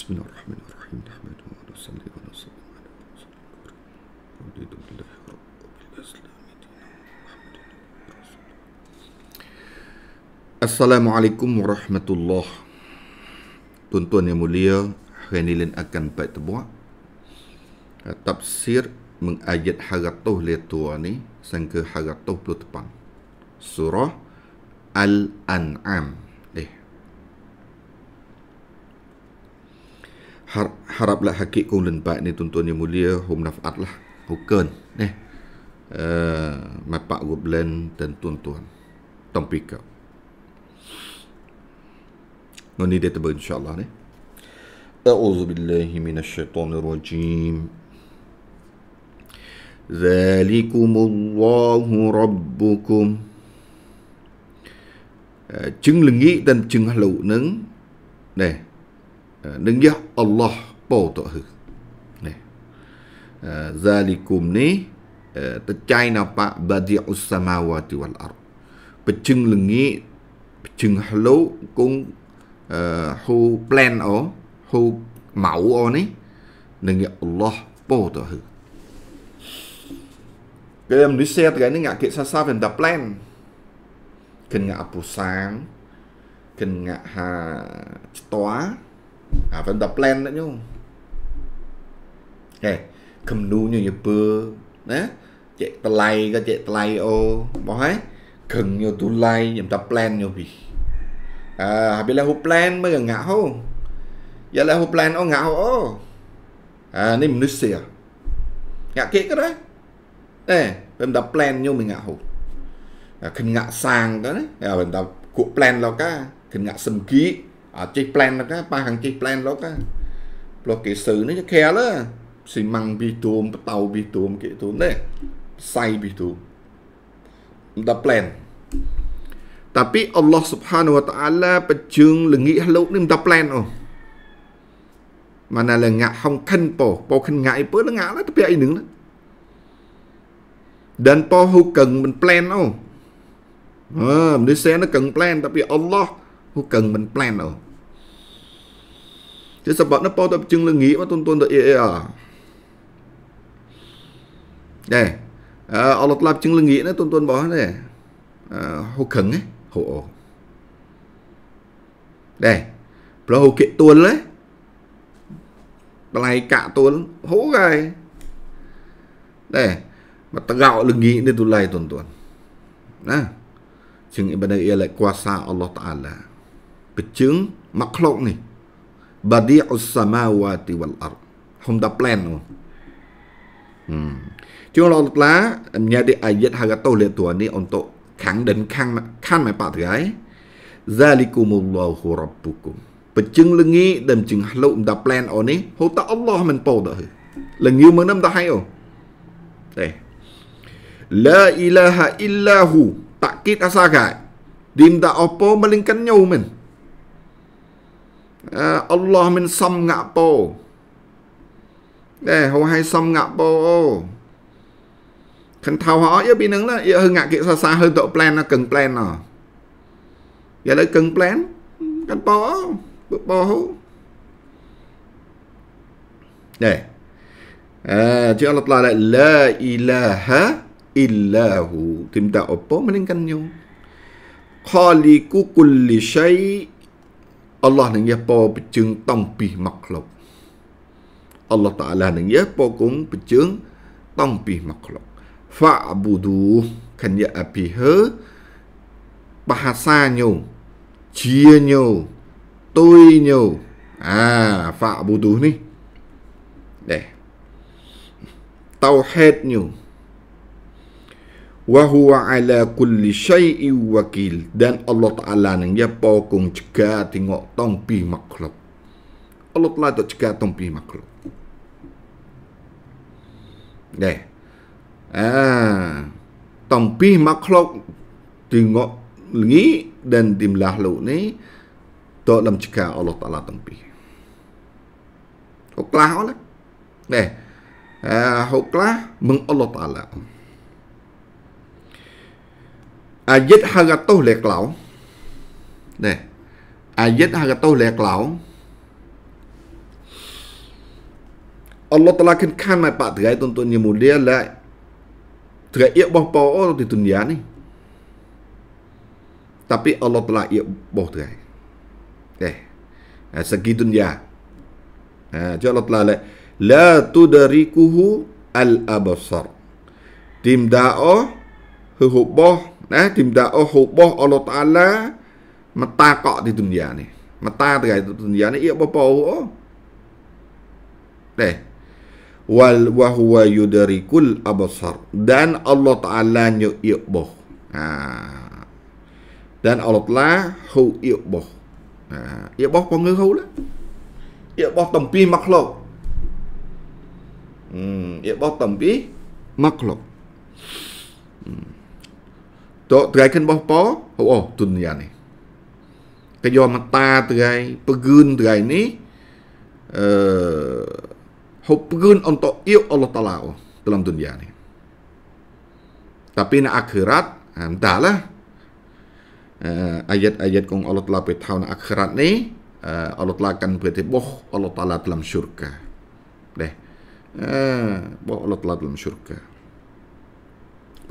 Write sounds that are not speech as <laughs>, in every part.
بسم الله الرحمن الرحيم نحمده ونصلي ونصلي Tuan-tuan yang mulia, Khanilin akan baik terbuat. Tafsir mengajat haratuh lihat tua ni, sangka haratuh Surah Al-An'am. har, haraplah hakik kong lenbat ni tuan-tuan yang mulia hum naf'at lah hukun ni uh, eh, mapak gublen dan tuan-tuan tompika ngoni dia tebal insyaAllah ni أعوذ بالله من الشيطان الرجيم ذلكم الله ربكم ចឹងលងីតឹងចឹងហ្លូនឹងណែ Eh, nâng giác Allah bổ tổ hư Dạ lì cùm nế Tất chai nào bạc bà dịa ủ sà mà hoa tì hoàn ảo Bà chừng lưng nghĩ Bà chừng hà lô cũng Hù plan ổ Hù mẫu ổ nế Nâng giác Allah bổ tổ hư Cái em nữ xe tất cả những ngạc kệ xa xa về đập plan Kinh ngạc bù sáng Kinh ngạc hà ha, Chị tỏa avendaplan đó nhung nè cầm nu như như bơ nè chạy tay lay cái chạy tay ô bỏ hết cần nhiều tu lay nhầm tập plan nhiều vì à habis lah plan mới gần ngã hô giờ lah plan ô ngã hô à nên mình xìa ngã kia cái đấy nè mình tập plan nhiều mình ngã hô à, khinh ngã sang đó đấy à mình tập cụ plan lo cá khinh ngã sầm ký អាចេះ plan ហ្នឹងប៉ះខាងចេះ plan លោកណាព្រោះគេស៊ឺនេះគេខែលស៊ីម៉ាំងពីទួមបតោពីទួមគេទួមនេះសៃពីទួមដល់ plan តាពីអល់ឡោះសុបហានវតាអាឡាបញ្ជើងលងាកលោកនេះមិនតា plan អូម៉ាណាលងាក់ហុងខិនពោពោខិនងាក់អីពើលងាក់ទៅពីអីនឹងដានពោហូកឹងមិន plan អូអឺមនុស្សសែននឹងកឹង plan តាពីអល់ឡោះហូកឹងមិន plan អូជាសបត់ណពោតជឹងលងីបទុនទុនទៅ AR ដែរអឺអលត់ឡាប់ជឹងលងីណាទុនទុនបោះដែរអឺហូកឹងហូអូដែរប្រហូគេទួលណាបន្លែកាក់ទួលហូហើយដែរមកតកោលងីនេះទូលៃទុនទុនណា chừng ibadai ia lại kuasa Allah Ta'ala chứng pecheng makhluk ni badi'us samawati wal ard Honda plan tu hmm. Cuma Allah Ta'ala menjadi ayat hagatul lihat này, ni untuk khẳng định khăn khăn mày bạn gái zalikumullahu rabbukum pecheng lengi dan chừng hello da plan on ni hota Allah men đỡ, da lengi men nam ta hay o đây la ilaha illahu takkit asagai dim da opo melingkan nyau men អល់ឡោះមិនសំងាក់ពោដែរហៅឲ្យសំងាក់ពោអូខាន់ថៅហោយើពីនឹងណាយើហឹងងាក់គេសាសាហឹងតប្លែនណាកឹងប្លែនណាយ៉ាលើកឹងប្លែនកាន់ពោអូពោហូដែរអឺជាអល់ឡោះឡាឡាអ៊ីឡាហាអ៊ីឡាហ៊ូទីមតាអពមិនកាន់ញោ خالق كل شيء អល់ឡោះនឹងញះពប្រជើងតង់ពីមកក្លុកអល់ឡោះតាឡានឹងញះពគង់ប្រជើងតង់ពីមកក្លុក fa'budu ខញ្ញអភិហឺបហាសាញោជាញោទុយញោអា fa'budu នេះដែរតោហេតញោ wa huwa ala kulli syai'i wakil dan Allah Taala nang dia ya pokong jaga tengok tong pi makhluk Allah Taala tu jaga tong pi makhluk deh ah tong pi makhluk tengok lagi dan dimlah lu ni tu dalam jaga Allah Taala tong pi oklah oleh deh ah oklah meng Allah Taala อายตฮากาโตเลกเหลาเนี่ยอายตฮากาโตเลกเหลาอัลลอฮฺตะลาขึ้นขั้นมาปะถือไอตุนตุนยมูเลียและถือเอียบบอปอติตุนยานี่ tapi อัลลอฮฺตะลาเอียบบอถือไอเนี่ยสกิตุนยาอ่าจ้าลัตลาเลยแล้วตัวดริคูฮูอัลอาบัสซาร์ทีมดาอ๋อฮุบบ่ nah tidak oh hubah Allah Taala mata kok di dunia ni mata terkait dunia ni ia bapa oh deh wal wa huwa yudrikul absar dan Allah Taala nyo ia boh ha dan Allah Taala hu ia boh ha ia boh pong ngư hu lah ia boh tempi makhluk hmm ia boh tempi makhluk hmm ตัวไกลขึ้นบ่ปอโอ้ตุนยานี่ก็ยอมมาตาตัวไงปะกืนตัวไงนี่เอ่อหุบปะกืนอนโตอิ่วอลตลาวตลอดตุนยานี่แต่ปีนอักขรัตอันดาละอายัดอายัดของอัลลอฮ์ตาลาไปเท่านะอักขรัตนี่อัลลอฮ์ตาลากันเปิดเผยบอกอัลลอฮ์ตาลาตลำชุรกะเด้บอกอัลลอฮ์ตาลาตลำชุรกะ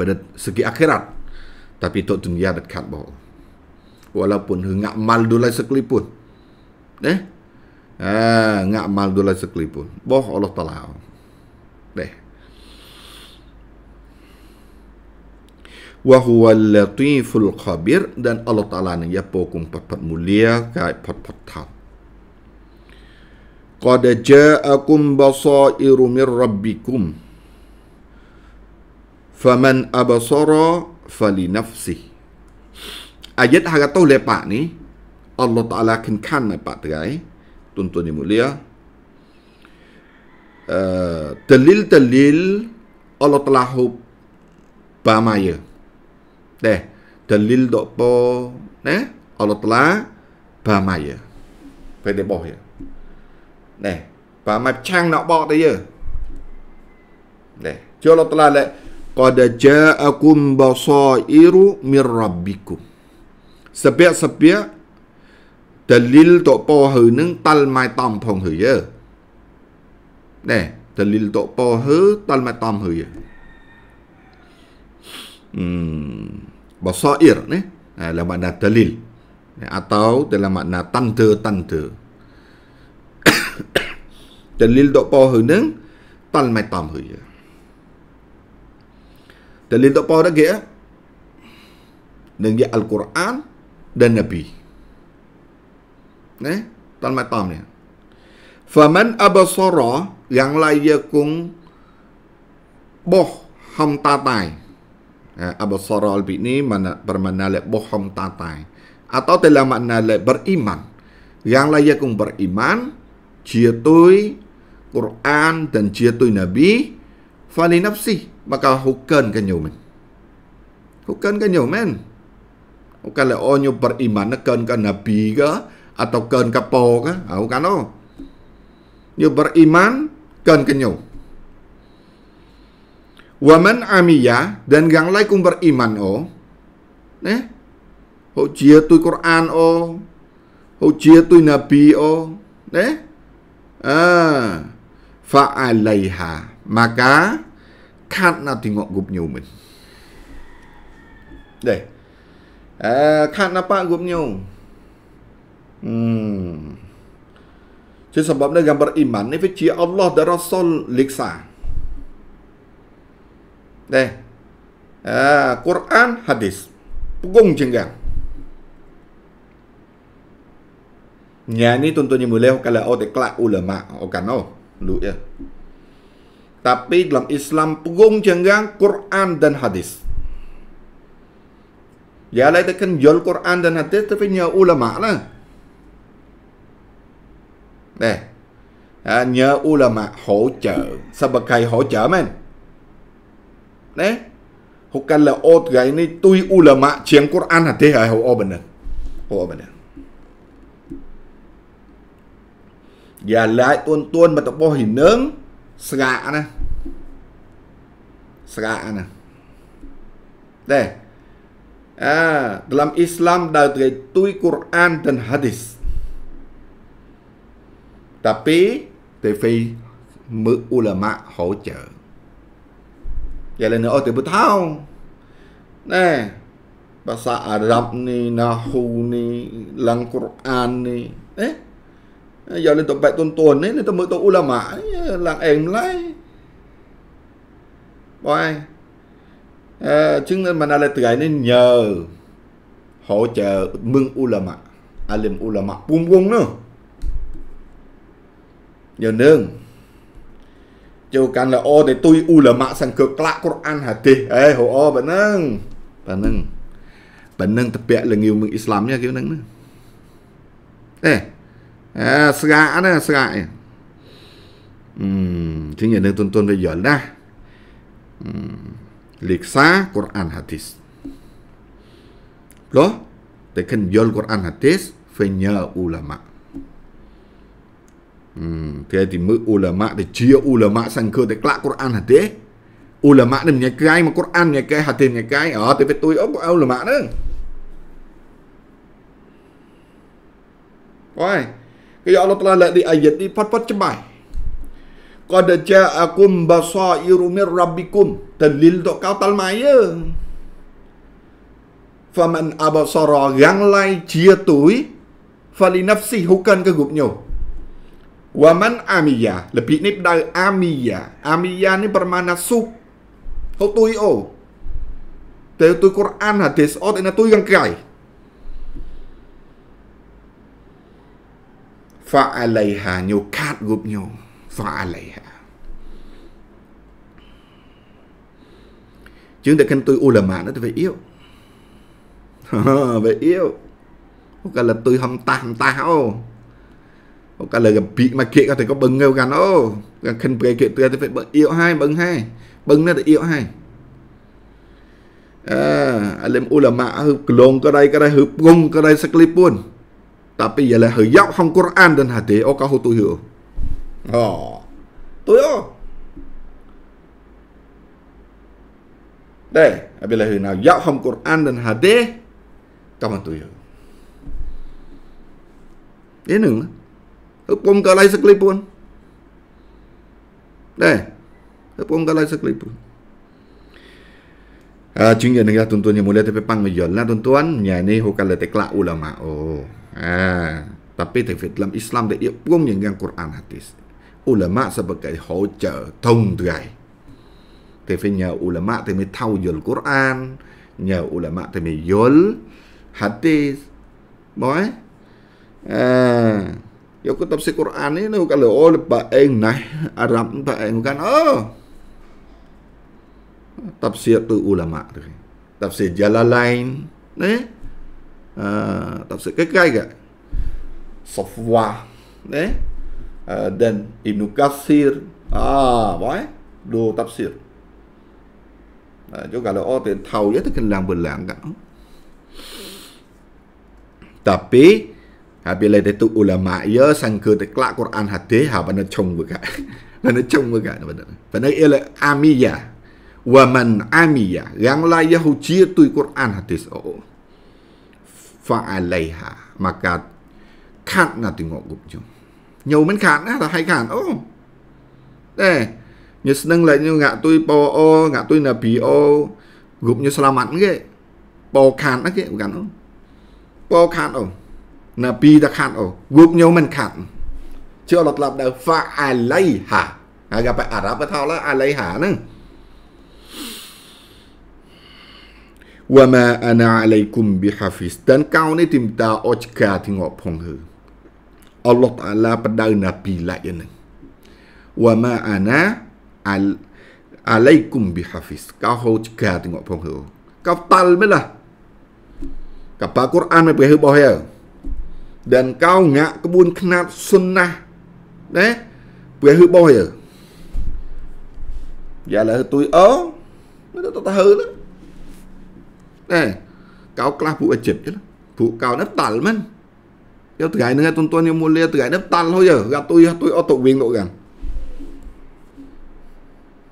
pada segi akhirat tapi tok dunia dekat bo. Walaupun hengak mal dulai sekalipun. Eh? Ah, ngak mal dulai sekalipun. Eh? Ha, bo Allah Taala. Deh. Wa huwa latiful khabir dan Allah Taala ni ya pokung pat-pat mulia kai pat-pat tam. Qad ja'akum basairu min rabbikum. Faman abasara fali nafsi. Ayat harga tahu lepak ni, Allah Ta'ala akan kan lepak terai, tuan-tuan yang mulia. Uh, eh, Dalil-dalil Allah Ta'ala hub bamaya. Eh, dalil dok dokpo, eh, Allah Ta'ala bamaya. Pada boh ya. Eh, bamaya cang nak bawa dia. Ya. Eh, jolah telah le qad ja'akum basairu mir rabbikum sepiak sepiak dalil tok po hu nang tal mai tam phong hu ye ne dalil tok po hu tal mai tam hu ye hmm basair ne eh, dalam makna dalil eh, atau dalam makna tanda-tanda dalil <coughs> tok po hu nang tal mai tam hu ye dan tak paham lagi ya. Eh? Dengan Al-Quran dan Nabi. Eh? Tak paham ni. Faman abasara yang layakung boh ham tatai. Eh, abasara albi ni mana, lep boh ham tatai. Atau telah makna beriman. Yang layakung beriman, jiatui Quran dan jiatui Nabi, fali nafsi. มันก็ฮุกเกิลกันอยู่มันฮุกเกิลกันอยู่แม่นฮุกเกิลเลยโอ้ยบริมันเกินกันนบีก็อัตเกินกับโปก็เอากันโอ้ยบริมันเกินกันอยู่วะมันอามียะ dan yang lain kum beriman oh เน่ฮุจีตุยกุรอานโอ้ฮุจีตุยนบีโอ้เน่อ่าฟะอัลไลฮะ maka khát nào thì ngọn gục nhau mình đây à, khát nào pak gục nhau hmm. Jadi sebabnya gambar iman ini fikir Allah dan Rasul liksa. Deh. Ah, Quran, hadis. Pegung jenggang. Ya, ini tentunya mulai kalau ada kelak ulama. Kan, oh, kan, Lu, ya. Tapi dalam Islam pegung jenggang Quran dan hadis. Ya lai kan jual Quran dan hadis tapi nya ulama lah. Eh. Ha, ulama hỗ sebagai hỗ trợ men. Eh. Hukan la ot gai ni tui ulama cheng Quran Hadis hai eh, ho o oh, bener. Ho oh, o bener. Ya lai tuan-tuan batapoh hinang. Ya ស្រាក់ណាស្រាក់ណាដែរអឺដលំអ៊ីស្លាមដើរទៅទួយកូរ៉ានទាំងហាឌីសតាពីទៅហ្វីមើអ៊ូឡាម៉ាហូចើយ៉ាលេនអូទៅបថោណែភាសាអារ៉ាប់នេះណាហ៊ូនេះឡើងកូរ៉ាននេះអេ giờ lên tập bậy tuần tuần ấy lên tập mới tập ulama là mãi em lấy bỏ ai à, chứng nên mà là tụi nên nhờ hỗ trợ mừng ulama, alim ulama là mạ à, nữa giờ nương chiều càng là ô để tôi ulama là mạ sang cực lạ có ăn hạt ê hồ ô bạn nâng bạn nâng bạn nâng tập bẹ là nhiều mừng islam nha kiểu nâng nữa ê à, sgã nè sgại um, chính là tuân tuân về giờ đa um, lịch xa Quran Hadis đó để khen giờ Quran Hadis phải nhờ ulama thế thì mới ulama để chia ulama sang cơ để lạ Quran Hadis ulama nằm nhà cái mà Quran nhà cái Hadis nhà cái ở ờ, thì phải tôi ốc ulama nữa Ôi, Kaya Allah telah lihat di ayat ni Pat-pat cemai Kada ja'akum basairumir rabbikum Dalil tu kau tal maya Faman abasara yang lain jia tui Fali nafsi hukan kegupnya Waman amiya Lebih ni pada amiya Amiya ni bermana suk Hukui o oh. Dari tu Quran hadis Oh ini yang kaya فعليها nhiều cat group nhiều فعليها chứ ta khen tôi u ulama nó về yêu về yêu hoặc là tôi hâm ta hâm tao hoặc là gặp bị mà kệ có thể có bưng ngêu gan ô gần khen về kia tôi phải bưng yêu hai bưng hai bưng nó thì yêu hai à, alim à, ulama hư klong cái đây cái đây hư bung cái đây sắc li pun tapi ialah hayau hang Quran dan hadis o oh, kahu tu yo. Ha. Tu yo. Deh, apabila hina ya ham Quran dan hadis kamu tu yo. Ini nih. Lah. Pom kalai sekalipun. Deh. Pom kalai sekalipun. Ah, ha, uh, jingga dengar tuntunnya mulia tapi pang ngejol lah tuntuan. Nya ni hukal letek ulama. Oh. Eh, tapi dalam Islam dia pun dengan Quran hadis. Ulama sebagai hoja thông thường. Tapi nhà ulama thì mới thâu dồn Quran, nhà ulama thì mới dồn hadis. Mới. Eh, eh yo ya kitab si Quran ni nak kalau oh lepak eng nah Arab pak eng kan oh tafsir tu ulama tu tafsir jalan lain ni eh? Ờ, sự uh, tafsir Sofwa eh uh, dan Ibnu Katsir ah boy dua tafsir Nah, kalau orang yang tahu cả, tập belang kat. Tapi Habis lai tu ulama ya sangka teklak Quran nó hadis ha benda chung berkat. <laughs> benda chung berkat benda. Benda là Amiya, Wa Amiya, amiyah. lai layak hujia tu Quran hadis. Oh. fa'alaiha maka khatna tengok gup jom nyu men khatna ta hai khan ô de nyu seneng lai nyu ngak tui po o ngak tui na bi o gup nyu selamat ge po khan ge bukan o po khan o na bi ta khan o gup nyu men khat chưa lọt lặp đâu fa'alaiha ហើយក៏បែអារ៉ាប់ក៏ថោឡើងអាឡៃហាហ្នឹង وما أنا عليكم بحفيظ dan kau ni timta ochka tengok phong hu Allah Taala pedau nabi lak ya nang wama ana al alaikum bihafiz kau ochka tengok phong hu kau tal belah kapal Quran ពីរបស់យើដែលកោងាក់ក្បួនខ្នាតសុនណាណាព្រះរបស់យើយ៉ាឡើយទួយអោមិនទៅទៅហឺណា Eh, kau kelah buk wajib je lah. Buk kau ni tal man. Ya terakhir dengan tuan-tuan yang mulia, terakhir ni tal ho ya. Ratu ya, tu otok wing tak kan.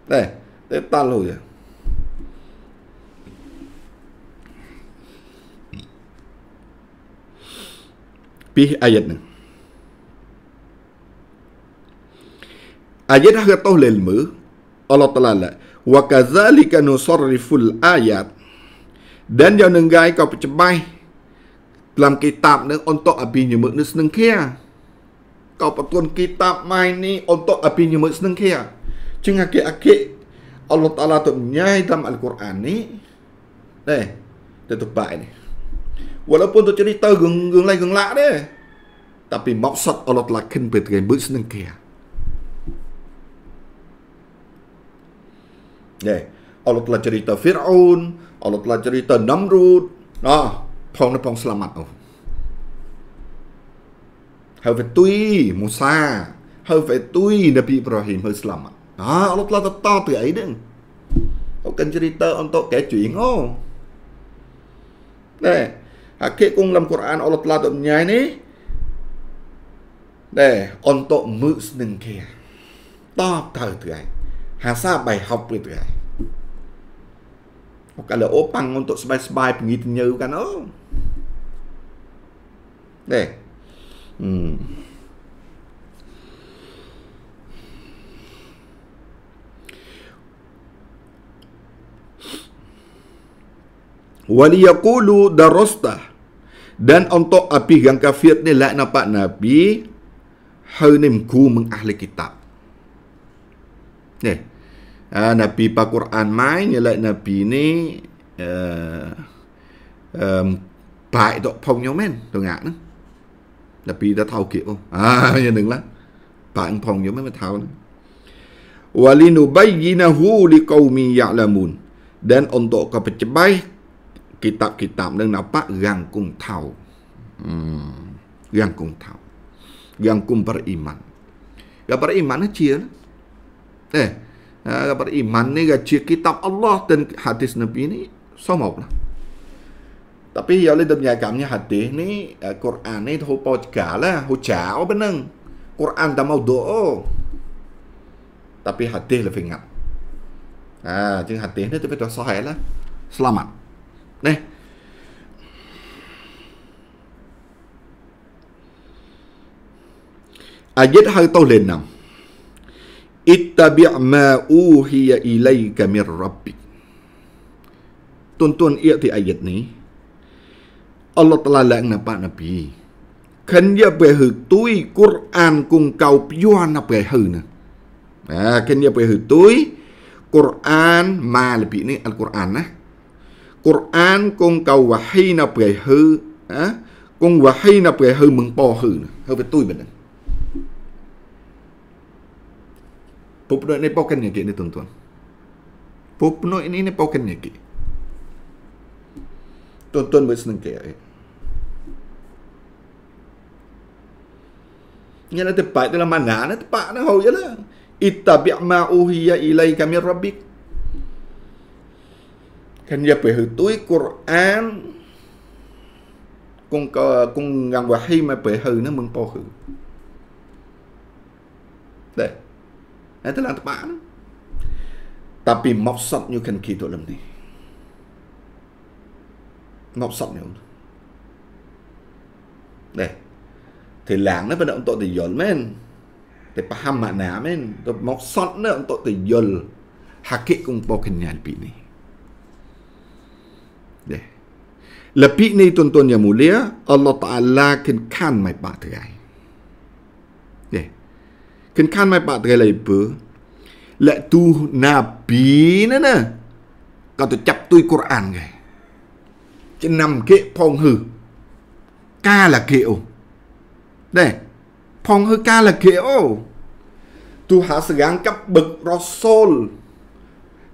Eh, dia tal ho ya. Pih ayat ni. Ayat harga tahu lelmu, Allah telah lah. Wa kazalika nusarriful ayat Den jag nenggai kau pecebai dalam kitab ni untuk api nyemuk ni seneng kia. Kau petun kitab main ni untuk api nyemuk seneng kia. Cing akik-akik Allah Ta'ala tu menyai dalam Al-Quran ni Ni Dia tepat ni Walaupun tu cerita geng geng lain geng lak dia Tapi maksud Allah Ta'ala kan berterai bus seneng kia Ni Allah Ta'ala cerita Fir'aun alla pelajari tanam rut đó phong nó phong selamat oh. Hal vetui Musa, hal vetui Nabi Ibrahim hal selamat. Ah, Allah telah tetap ya ini. Kau kan cerita untuk kayak chuyện oh. Nè, hakik kung dalam Quran Allah telah tu nyai ni. Nè, untuk mus nengke. Tap tahu tu ai. Hasa bài học tu ai. kalau opang untuk sebaik-sebaik pergi tenyeru kan oh. Eh. Hmm. Wali yaqulu darasta dan untuk api yang kafir ni lah nampak Nabi Hanimku mengahli kitab Nih eh. Nabi Al-Quran main ialah Nabi ni uh, um, baik tok phong nhau men tu ngạc nó Nabi đã thao kiểu à như đừng lắm baik phong nhau men mà thao nữa walinubayyinahu liqaumin ya'lamun dan untuk kepecabai kitab-kitab dengan nampak rangkum tahu hmm. rangkum tahu rangkum beriman yang beriman chia eh ha, beriman ni kecil kitab Allah dan hadis Nabi ni sama pula tapi yang le dunia gamnya hadis ni eh, Quran ni tu pau segala lah. hujau benang Quran dah mau doa tapi hadis lebih ingat ha jadi hadis ni tu betul sahih lah selamat neh Ayat hari tahun 6อิตตะบิมาอูฮียอิไลกะมิรรับบิตุนตุนเอียที่อายัดนี้อัลลอฮฺตะลาแลงนะปะนบีขันยาไปหือตุยกุรอานกุงเกาพยวนนะไปหือนะอ่าขันยาไปหือตุยกุรอานมาลบีนี่อัลกุรอานนะกุรอานกุงเกาวะฮีนะไปหืออ่ะกุงวะฮีนะไปหือมึงปอหือนะเฮาไปตุยแบบนั้น Pupno ini poken ya ini tuan-tuan. Pupno ini ini poken ya Tuan-tuan boleh senang kayak ya. Yang nak tepat dalam mana nak tepat nak hau je lah. Ittabi' ma uhiya ilaika min rabbik. Kan dia pergi tui Quran cung cung gần và khi mà bệ hư nó mừng bò hư đấy ហើយទៅឡើងត្បាក់ហ្នឹងតែពីមកសត you can keep ទៅលំនេះមកសតញោមនេះទីឡើងនេះបើអន្តតយល់មែនតែប្រហមណាមែនទៅមកសតនេះអន្តតយល់ហាកិគងបកញ្ញាលពីនេះនេះលពីនេះទុនទុនយ៉ាមូលាអល់ឡោះតាអាឡាគិនខាន់មិនបាក់ថ្ងៃ kan kan mai pak trai lepe lek tu nabi na na ក៏ទៅចាប់ទួយកូរ៉ានគេចំណាំគេផងហឺកាលាគេអូដែរផងហឺកាលាគេអូទូហាសយ៉ាងកាប់បឹករ៉សូល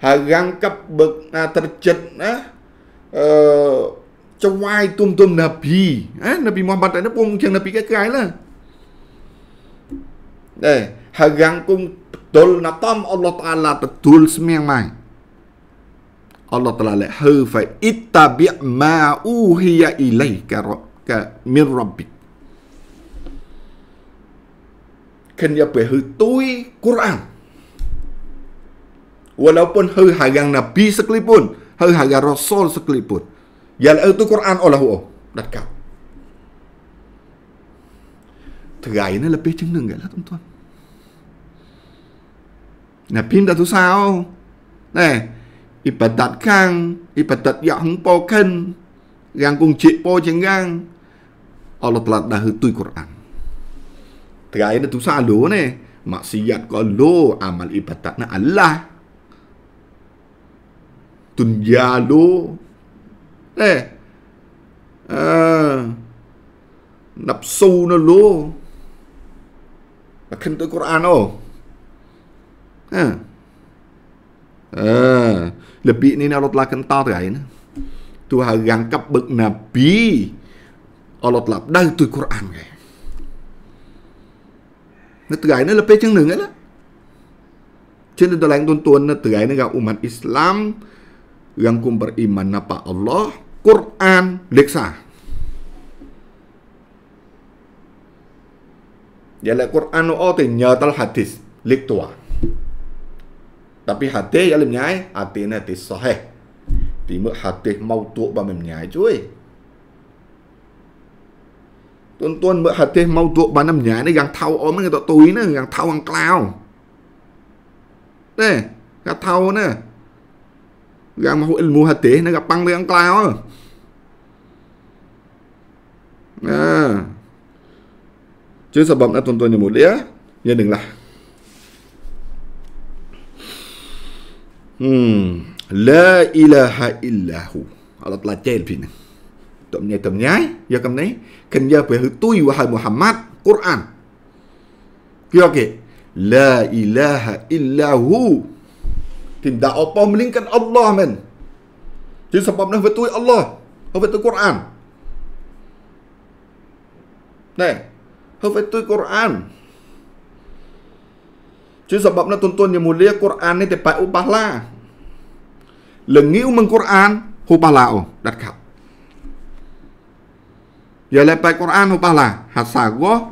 ហើយយ៉ាងកាប់បឹកណាត្រចិត្តណាអឺចវាយទុំទុំណាប៊ីណាប៊ីមុហម្មាត់ឯណាពុំជាងណាប៊ីគេក្រៃឡា Eh, hagang kung tul na tam Allah Ta'ala ta tul semiang mai. Allah Ta'ala lek hafa ittabi ma uhiya ilaika ka min rabbik. Ken ya pe tui Quran. Walaupun hu hagang nabi sekalipun, hu hagang rasul sekalipun. yang itu Quran Allahu dakak. 들어가 있는 옆에 찍는 거야 톰톰 nè pin đặt sao nè ipa đặt khang ipa đặt dọ hung po khen gang cùng chị po cheng gang Allah telah dah hutui Quran Terakhir dia tu salu ni Maksiat kalau amal ibadat na Allah Tunja lu Eh uh, Nafsu na lu Là khinh tới Quran ô. Oh. Ha. Ờ, ha. ni na lot la kentar tu ai Tu ha gang kap bek nabi. Allah lap dai tu Quran ke. Nah tu ai ni lepe ceng nung ala. Chen de lang ton ton na tu ai ni ga umat Islam yang kum beriman napa Allah Quran leksah ialah Quran o te nyatal hadis lik tua. Tapi hadis yang menyai hati na ti sahih. Ti mu hadis mau tu ba menyai cuy. Tuan-tuan mu hadis mau tu ba nam nyai ni yang tahu om ni tok tui ni yang tahu ang klao. Nè, yang tahu ni. Yang mahu ilmu hadis ni yang pang yang klao. Nah. Jadi sebabnya tuan-tuan yang mulia, yang lah. Hmm, la ilaha illahu. Allah telah jail pin. Tak menyai, tak menyai. Ya kamu ni, kenya berhutui kan wahai Muhammad, Quran. Okey, ya, okey. La ilaha illahu. Tidak apa melingkan Allah, men. Jadi sebabnya betul Allah. Betul Quran. Nah, Hafidh Quran Chứ sebabnya tuan-tuan yang mulia Quran ni tepat upahlah Lengiu mengquran upahlah oh đặt khắp Giờ lại bài Quran upahlah hasagoh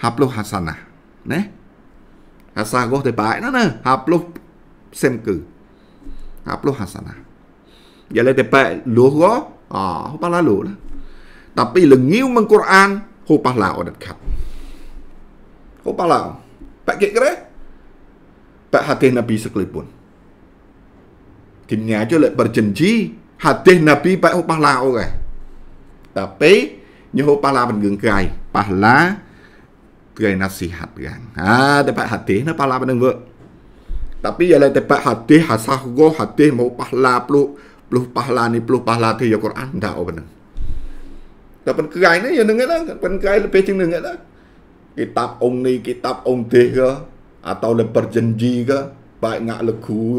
hapluh hasanah Nè hasagoh thì bài nó nè hapluh xem cử hapluh hasanah Giờ lại tepat luh goh Ah, upahlah luh lah Tapi lengiu mengquran hubo pahlawan dat khat hubo pahlawan pak kek kere pak hadis nabi sekelipun timnya aja lek berjanji hadis nabi pak hubo pahlawan okay. tapi nyoh pahlawan geng kai pahla kai nasihat kan ha dapat hadis na pahlawan deng tapi ya lek dapat hadis hasah go hadis mau pahla plu plu pahla ni plu pahla ti ya Quran dak benar tapi kerai ni yang dengar lah kan kerai lebih ceng đó cái kitab ông này cái kitab ông cơ, à tao là teh chân gì cơ, perjanji ngã baik ngak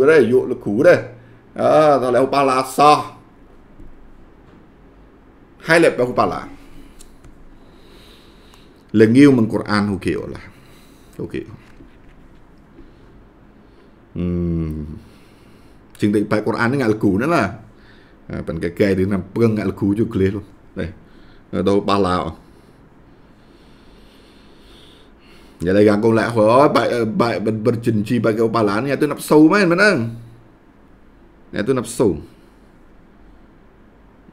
đây, dụ yuk leku đây, à, ta leo pa la so hai lep pa pa la le nghiêu mình Quran hu kiểu là hu kiểu chính chương bài Quran nó ngã là cũ nữa là à, bạn cái kề thì làm bưng ngại là cũ cho clear luôn đây đâu ba lào giờ à? đây gần con lạ hồi bài ờ, bài bên bên trình chi bài kêu ba lạ nhà tôi nạp sâu mấy mình ăn nhà tôi nạp sâu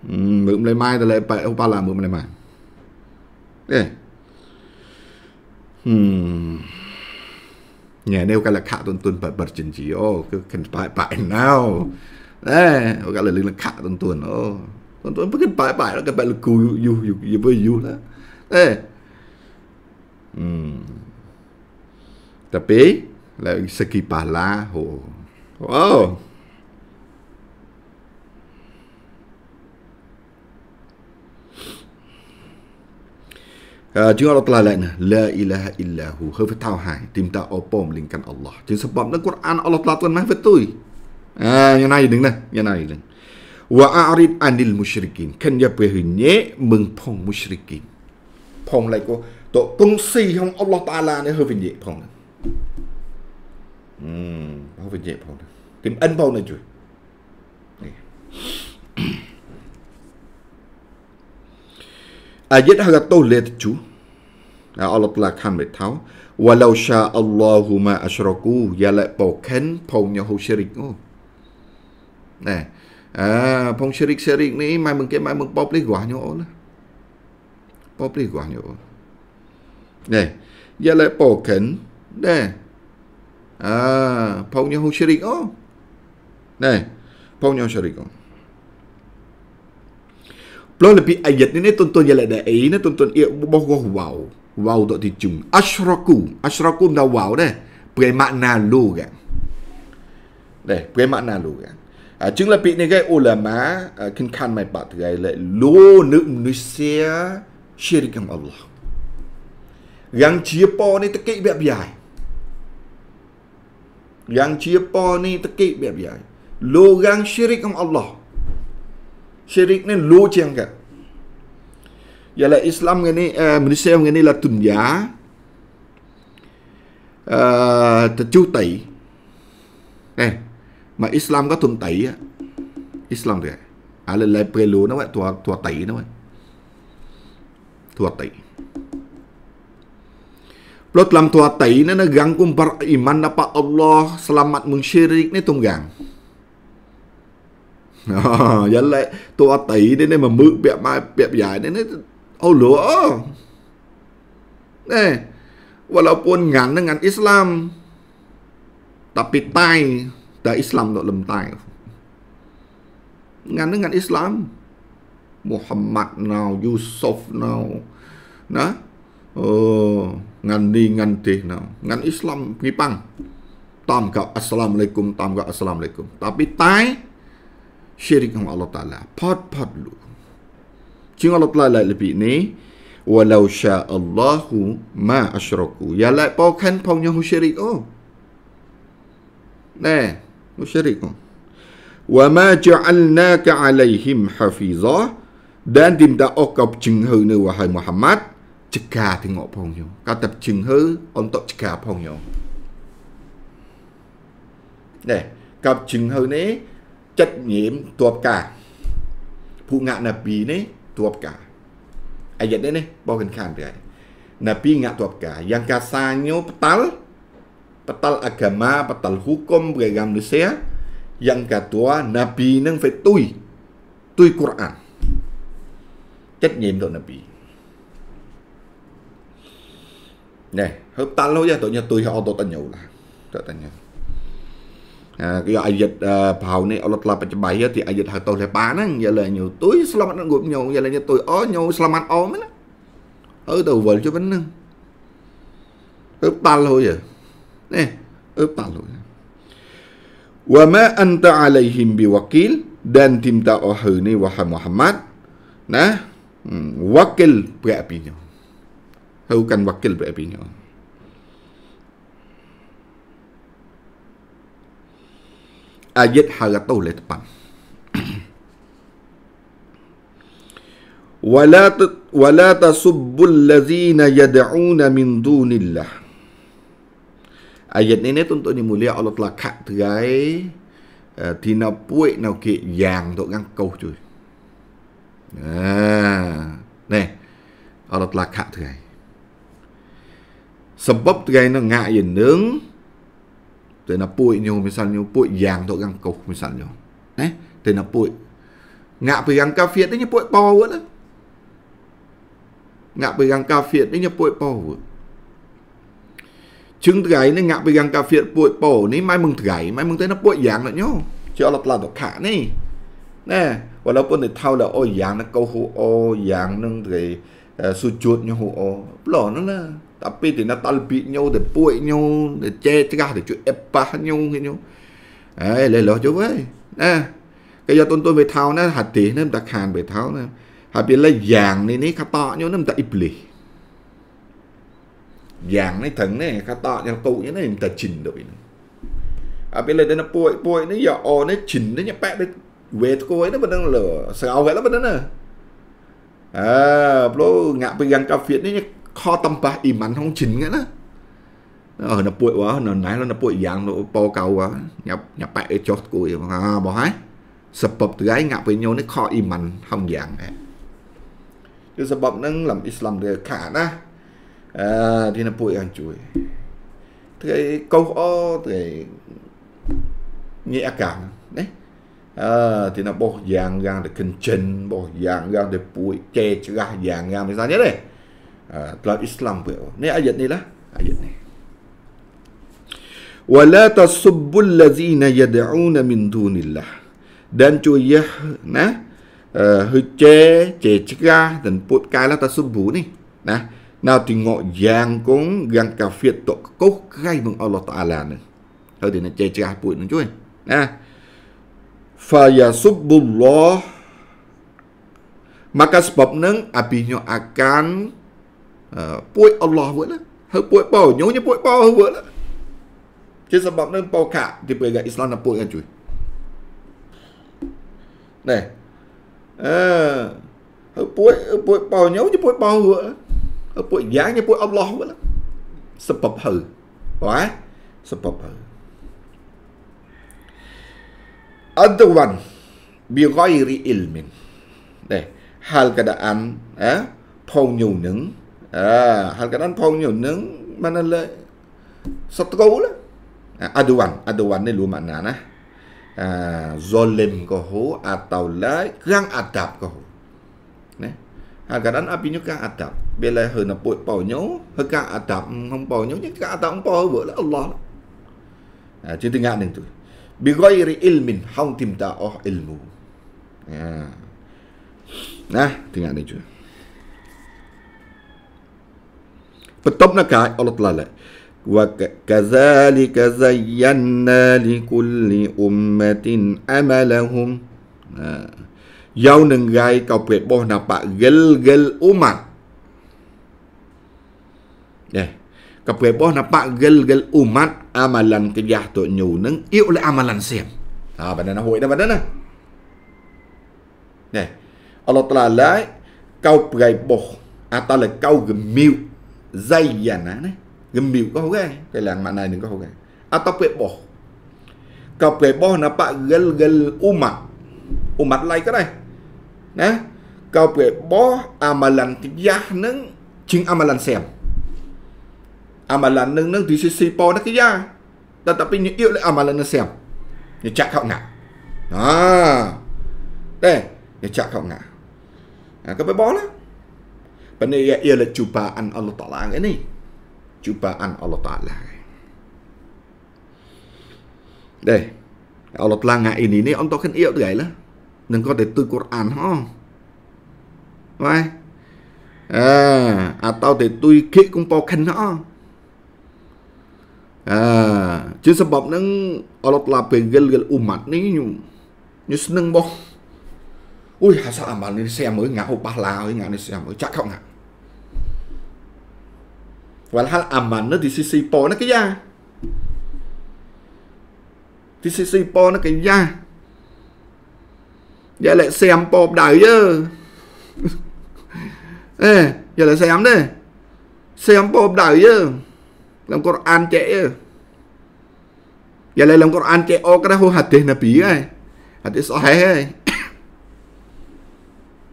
mượn lấy mai tôi lấy bài ba lạ mượn lấy mai đây hmm nhà nêu cái là khả tuần tuần bật bật trình chỉ ô cứ cần bài bài nào đấy cái là lưng là khả tuần tuần ô tuan, tuan pergi pai pai lah kepada leku you you you you you, you lah. Eh. Hmm. Tapi lagi segi pahala. Oh. Oh. Uh, ah, jadi Allah telah lain La ilaha illahu Hafi tawhan Timta opo melingkan Allah Jadi sebab Quran Allah telah tuan Mahfud tu ah, Yang lain dengan Yang lain dengan វ៉ាអារីតអានីលមូស្រីគីនខិនយ៉ាពេលហ៊ីញេមឹងផងមូស្រីគីនផងឡៃកូតកុងស៊ីក្នុងអល់ឡោះតាឡានេះហឺវិញ្ញាផងអឺហឺវិញ្ញាផងទីមអិនផងណាជួយនេះ ayat haga to let chu Allah telah kan betau walau sya Allahumma asyraku ya la poken pau nyahu syirik oh nah À, phong syrik syrik ni mai mừng kia mai mừng pop lý quả nhỏ lắm pop lý quả nhỏ nè giờ lại bỏ khẩn nè à phong nhau syrik ô nè phong nhau syrik ô Plong lebih ayat ni tuan-tuan yang ada ayat ni tuan-tuan ia bawa wow wow tak dicung ashroku ashroku dah wow deh bermakna lu kan deh bermakna lu kan à, chứng là bị này cái ulama à, kinh khan mai bạc cái lại lô nữ manusia syirik dengan Allah yang chia po ni tekik bẹp dài yang chia po ni tekik bẹp dài lô gang syirik dengan Allah syirik ni lô chẳng cả Giờ là Islam ni uh, Malaysia này là tuần giả uh, à, chủ tỷ này mà Islam có thuần tẩy á Islam thì à là lại bê lúa nó vậy thua thua tẩy nó vậy thua tẩy Plot lam thua tẩy nó nó gang kum bar iman napa Allah selamat munsyirik ni tung Oh, dân lại thua tẩy đến đây mà mự bẹp mai bẹp dài đến đấy ô lúa. Nè, walaupun ngắn dengan Islam tapi tai Dah Islam đó lầm tài ngàn Islam Muhammad nào Yusuf nào nó ờ, oh, ngàn đi ngàn thì nào ngàn Islam nghi bằng tạm Assalamualaikum tạm gặp Assalamualaikum tapi tai syirik dengan Allah Ta'ala pot pot lu cing Allah Ta'ala lebih ni walau sya Allahu ma asyraku ya lah, pokan pong nyahu syirik oh Nah, musyrikmu. Wa ma ja'alnaka 'alaihim hafiza dan tidak okap jenghu ni wahai Muhammad cegah tengok phong yo. Kata jenghu untuk cegah phong yo. Nè, cặp jenghu ni trách nhiệm tuộc cả. Phụ ngạ nạp bì ni tuộc cả. Ayat ni ni, bawa kan kan dia. Nabi ngak tuap ka. Yang kasanya petal batal agama, batal hukum, beragam manusia yang katua Nabi nang fe tui tui Quran. Trách nhiệm của Nabi. Nè, hợp tal lo ya tội nhà tôi họ tôi tanya ulah. Tak tanya. Ha, ke ayat pau ni Allah telah pencebaya ti ayat hak tau lepan nang ya la nyu tui selamat nang gup nyu ya la nyu tui o nyu selamat o mana. Ở đầu vợ cho bên nâng. Hợp tal lo ya. eh apa lu wa ma anta alaihim biwakil dan timta ohu ni wahai Muhammad nah wakil berapinya Hau kan wakil berapinya ayat haratau le depan ولا تسبوا الذين يدعون من دون الله ayat ini tuntut dimulia Allah telah kak terai tina puik nau ki yang tu kan kau cuy. Nah, neh Allah telah kak terai. Sebab terai nó ngạ yin nương thì nó puik nyu misalnya puik yang tu kan kau misalnya. Neh thì nó puik ngạ pegang kafir ni puik power lah. Ngạ pegang kafir ni puik power. Chừng gái này ngạc bị găng cà phiệt bụi bổ ní mai mừng gái mai mừng tới nó bụi dạng nữa nhá Chứ là là đọc khả này Nè Và lâu bọn này thao là ô dạng nó câu hù ô dạng nâng thì Su chuột nhau hù ô Lỏ nó là Tại vì thì nó tal bị nhau để bụi nhau Để che chứ gà để chuyện ép bá nhau cái nhau Ê lê lỡ chú với Nè Cái giờ tôn tôi về thao nó hạt tí nó đặc hàn về thao nó Hạt bị lấy dạng này ní khá tọ nhau nó đặc ít lì យ៉ាងនេះត្រឹងនេះកតយ៉ាងទូនេះនេះតែជិនដូចនេះអពេលលើទៅពួយពួយនេះយកអូនេះជិននេះប៉ែទៅវេតគួយនេះមិនដឹងលើស្រោវគេមិនដឹងណាអើព្រោះងាក់ពីយ៉ាងកាហ្វេនេះខតំប៉ះអ៊ីម៉ាន់ហងជិនហ្នឹងណាអឺនៅពួយវ៉ានៅណៃនៅពួយយ៉ាងនៅពោកៅវ៉ាញ៉ាប់ញ៉ាប់ប៉ែចុះគួយមកអើបោះហើយសពបត្រៃងាក់ពីញោនេះខអ៊ីម៉ាន់ហងយ៉ាងហ៎គឺសពបហ្នឹងលំអ៊ីស្លាមរេខាណា thì nó bụi ăn chui cái câu o thì nhẹ cảm đấy à, thì nó bỏ dạng ra để kinh chân bỏ dạng ra để bụi che chứ ra dạng ra mới ra nhất đấy à, là Islam vậy nè ayat đi là ayat này ولا تسبوا الذين يدعون من دون الله dan cuyah nah uh, che che cegah dan put la ta tasubbu ni nah Nah tengok yang kong yang kafir tok koh kai meng Allah Taala ni. Hau dia nak cerah pun ni cuy. Nah. Fa yasubbullah maka sebab neng apinya akan uh, puik Allah buat lah. Hau puik pau, nyonya puik pau buat lah. Jadi sebab neng pau kak dia pegang Islam nak puik kan cuy. Nah. Ah. Uh, puik puik pau nyonya puik pau buat lah. ataupun yang nyebut Allah pula sebab hal Faham eh? Sebab hal Other one Bi ghairi ilmin Eh Hal keadaan Eh Pong nyu neng Eh Hal keadaan pong nyu neng Mana le Setrol lah eh, ah, Other one Other one ni lu makna nah Eh Zolim kohu Atau lah Kerang adab kohu Eh Hal keadaan api nyu kerang adab bây lai hư nó bội bỏ nhau, hư cả tạm không bỏ nhau nhưng cả tạm bỏ bữa là Allah à, chứ tiếng ngạn nên tôi bi ghairi ilmin không tìm ta ở ilmu à nè tiếng ngạn nên tôi فتبنا كاي الله طلع لك وكذلك زينا لكل أمة عملهم يوم نغاي كوبيت بوهنا با غل غل أمت eh kapai boh nampak gel gel umat amalan kejah tu nyu neng iu le amalan siam ha badan nah hoi dah badan nah eh Allah Taala lai kau pegai boh atau le kau gemiu zayyana nah gemiu kau gai cái làng mana ni kau gai atau pe boh kau pe boh nampak gel gel umat umat lai ke dai nah kau pe boh amalan kejah neng cing amalan siam mà nâng nâng amalan nang bò tu si si po nak ya tetapi lại à mà amalan na xem, ni chak không ngạ à đây ni chak không ngạ à cái bó đó benda ia ialah cubaan Allah Taala kan ni cubaan Allah Taala đây Allah Taala ngại ini này ông ta khen yêu cái là đừng có thể từ Quran ho vậy vâng. à à tao thì tôi khi cũng bao khen nó Ah, jadi sebab nang Allah telah panggil umat ni như seneng boh. Ui, hasa amal ni saya mới ngah upah lao ngah ni saya mới chắc không ngah. Walhal aman nó di sisi po nó kaya. Di sisi po nó kaya. Giờ lại xem po đời chứ. Ê, giờ lại xem đi. Xem po đời chứ. dalam Quran cek ya. Ya dalam Quran cek oh kerana hadis Nabi ya. Hadis sahih ya.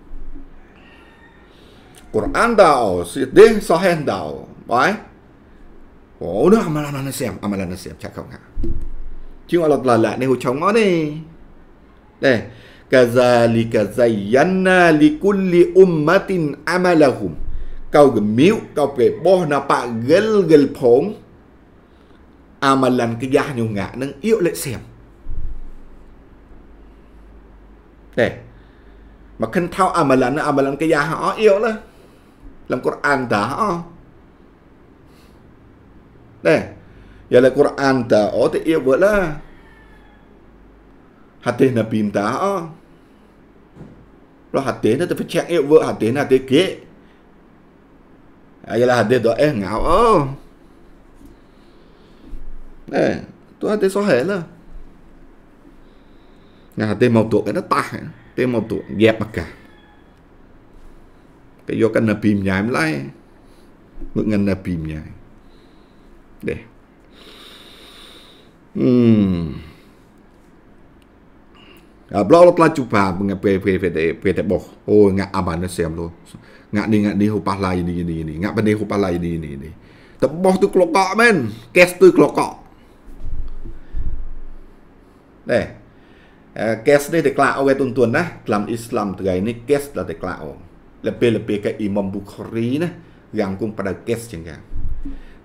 <coughs> Quran tau, sidih sahih tau. Baik. Oh, udah amalan nasib, amalan nasib cakap kan. Cium Allah telah lak ni hucong ni. Eh, kazalika zayyanna likulli ummatin amalahum. câu cái miếu câu cái bó na pa gel gel phong à mà lần cái gia nhiều ngã nâng yêu lệ xem để mà khăn thao à mà lần à mà lần cái gia họ yêu đó làm Quran đã họ để giờ là Quran đã ở thì yêu vợ là hạt tiền là bìm ta họ rồi hạt tiền nó phải check yêu vợ hạt tiền là tiền kia là hade då ängar. Åh! Nej, då hade så heller. Nhà hạt tê màu tuột nó ta tem màu tuột dẹp mặt cả Cái vô cái là pìm nhảy, em lại Ngược ngân là pìm nhảy, Để Hmm. À, blog là plá chụp vào ngà pê pê pê pê pê bọc. Ôi ngà à bàn nó xem luôn. ngak ni ngak ni upah lain ni ni ni ngak benih upah lain ni ni ni tebos tu kelokok men cash tu kelokok nè cash នេះតែក្លាអូវាទុនទុនណាក្លាំអ៊ីស្លាមថ្ងៃនេះ cash តែក្លាអូលពេលលពេលកអ៊ីម៉ាំប៊ូខារីណាយ៉ាងគុំប្រដៅ cash ចឹងកា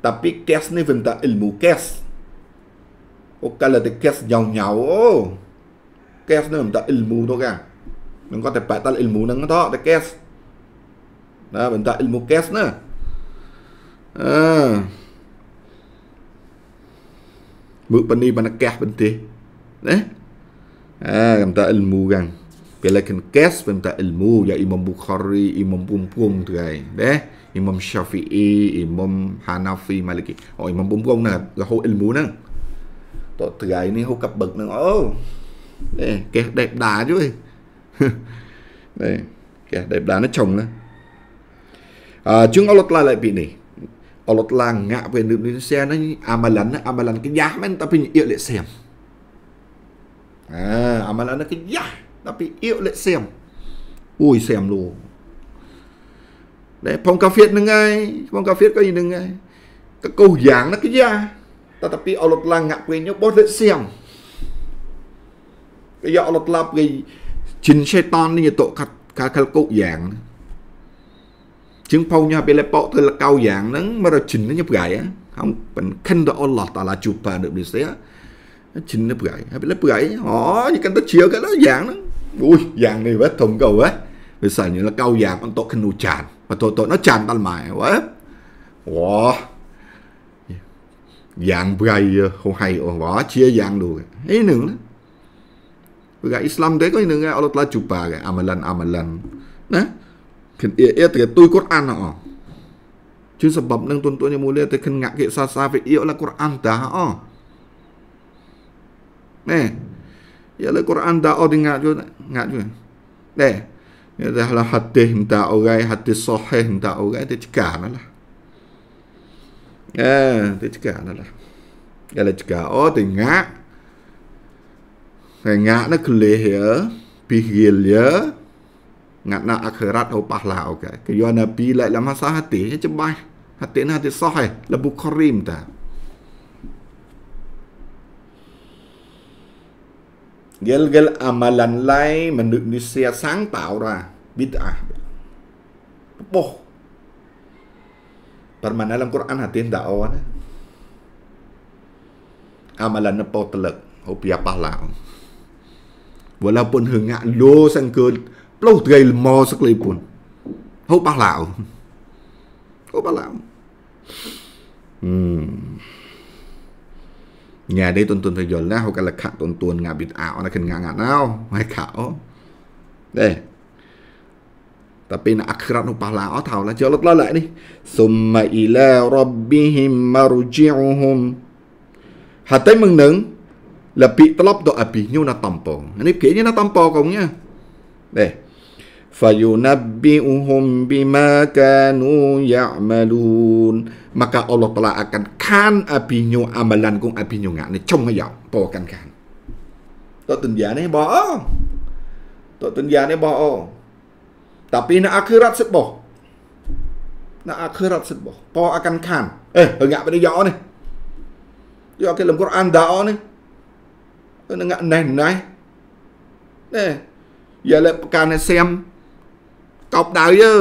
តាពី cash នេះវិញតាអ៊ីលមូ cash អូកាលតែ cash ញ៉ៅញ៉ៅអូ cash នេះមិនតាអ៊ីលមូទៅកាមិនក៏តែបាក់តាអ៊ីលមូហ្នឹងទៅតែ cash Nah, minta ilmu cash na, Ah. À. Bước bên đi bằng cash bên tih. Nah. Ah, minta ilmu kan. Bila kan cash minta ilmu ya Imam Bukhari, Imam Pumpung tu ai. Deh. Imam Syafi'i, Imam Hanafi, Maliki. Oh, Imam Pumpung nah, gaho ilmu nah. Tok terai ni ho cấp bậc nah. Oh. Đây, cash đẹp đà chứ. <laughs> Đây. Kìa, đẹp đá nó trồng đó Chúng Allah Ta'ala ini Allah Ta'ala ngak pun Indonesia ni amalan amalan kejah men tapi ia lek sem. Ha, amalan kejah tapi ia lek sem. Ui sem lu. Đấy, phong cà phết nâng ai, phong cà phết có gì nâng ai. Cái câu giảng nó cái da. Tetapi Allah Ta'ala ngak pun nyo bos lek sem. Kaya Allah Ta'ala pergi jin syaitan ni nyetok kal kal kau yang. ចឹងផងញ៉ាបេលេបោទៅលកៅយ៉ាងហ្នឹងមករជិនញ៉ាប្រៃហ្នឹងមិនខិនដល់អល់ឡោះតាឡាជូបានៅនេះស្អីជិនញ៉ាប្រៃហើយបេលេប្រៃអូញ៉ាកាន់ទៅជ្រាវកាន់យ៉ាងហ្នឹងអូយយ៉ាងនេះវ៉ធំកោវ៉វាសាញ៉ាលកៅយ៉ាងអន្តកខនូចានបើតតនោះចានដល់ម៉ែវ៉អូយ៉ាងប្រៃហូហៃអូវ៉ាជាយ៉ាងដូចអីនឹងប្រៃអ៊ីស្លាមដែរក៏នឹងអល់ឡោះតាឡាជូបាអាមឡានអាមឡានណាខ្ញុំអ៊ីអ៊ីតែទុយកូរ៉ានអោជឿសម្បំនឹងទុនទុយមូលាតែខ្ញុំងាក់គេសាសាវិអ៊ីអ៊ូលកូរ៉ានតាអោណែយ៉ាលកូរ៉ានតាអូឌីងាក់ជួយងាក់ជួយណែយ៉ាដែលហត់ទេមតាអូហ្គៃហត់ទេសោះហេមតាអូហ្គៃទេចកាណាឡាអើទេចកាណាឡាយ៉ាលចកាអូទេងាក់ងាក់ណាក្លេហ៊ីអ៊ីភីហ្គីលយ៉ា ngat na akhirat au pah lah ok ke yo nabi lai lam hasa hati ya cebah hati na hati sahih eh, la bukharim ta gel gel amalan lai menuk ni sia sang tau ra bidah poh Permana dalam Quran hati yang tak awal Amalan nepo telak Hupi apalah Walaupun hengak lo sangkut Los trailmo sekalipun. Hubah lau. Hubah lau. Hmm. ញ៉ាដេទុនទុនទៅយល់ណាហូកលខៈទុនទុនងាប់វិតអោណាគិនងាងាណោហើយខោទេតែពេលអាក្រត់នោះប៉ះឡាអោថោឡាចូលលឡានេះសុំម៉ាអ៊ីឡារ៉ប៊ីហ៊ីមម៉ារូជីអ៊ូហ៊ុមហាតៃមឹងនឹងលពីត្រឡប់ទៅអពីញូណាតំពងនេះគេញូណាតំពងកុំញ៉ាទេ fayunabbihum bima kanu ya'malun maka Allah telah akan kan apinyo amalan kung apinyo ngak ni chong ya po kan kan to dunia ni bo to dunia ni bo tapi nak akhirat seboh nak akhirat seboh po akan kan eh ngak pada yo ni yo ke dalam Quran dah ni ngak nai nai nè giờ là cả này xem កោបដៅយើ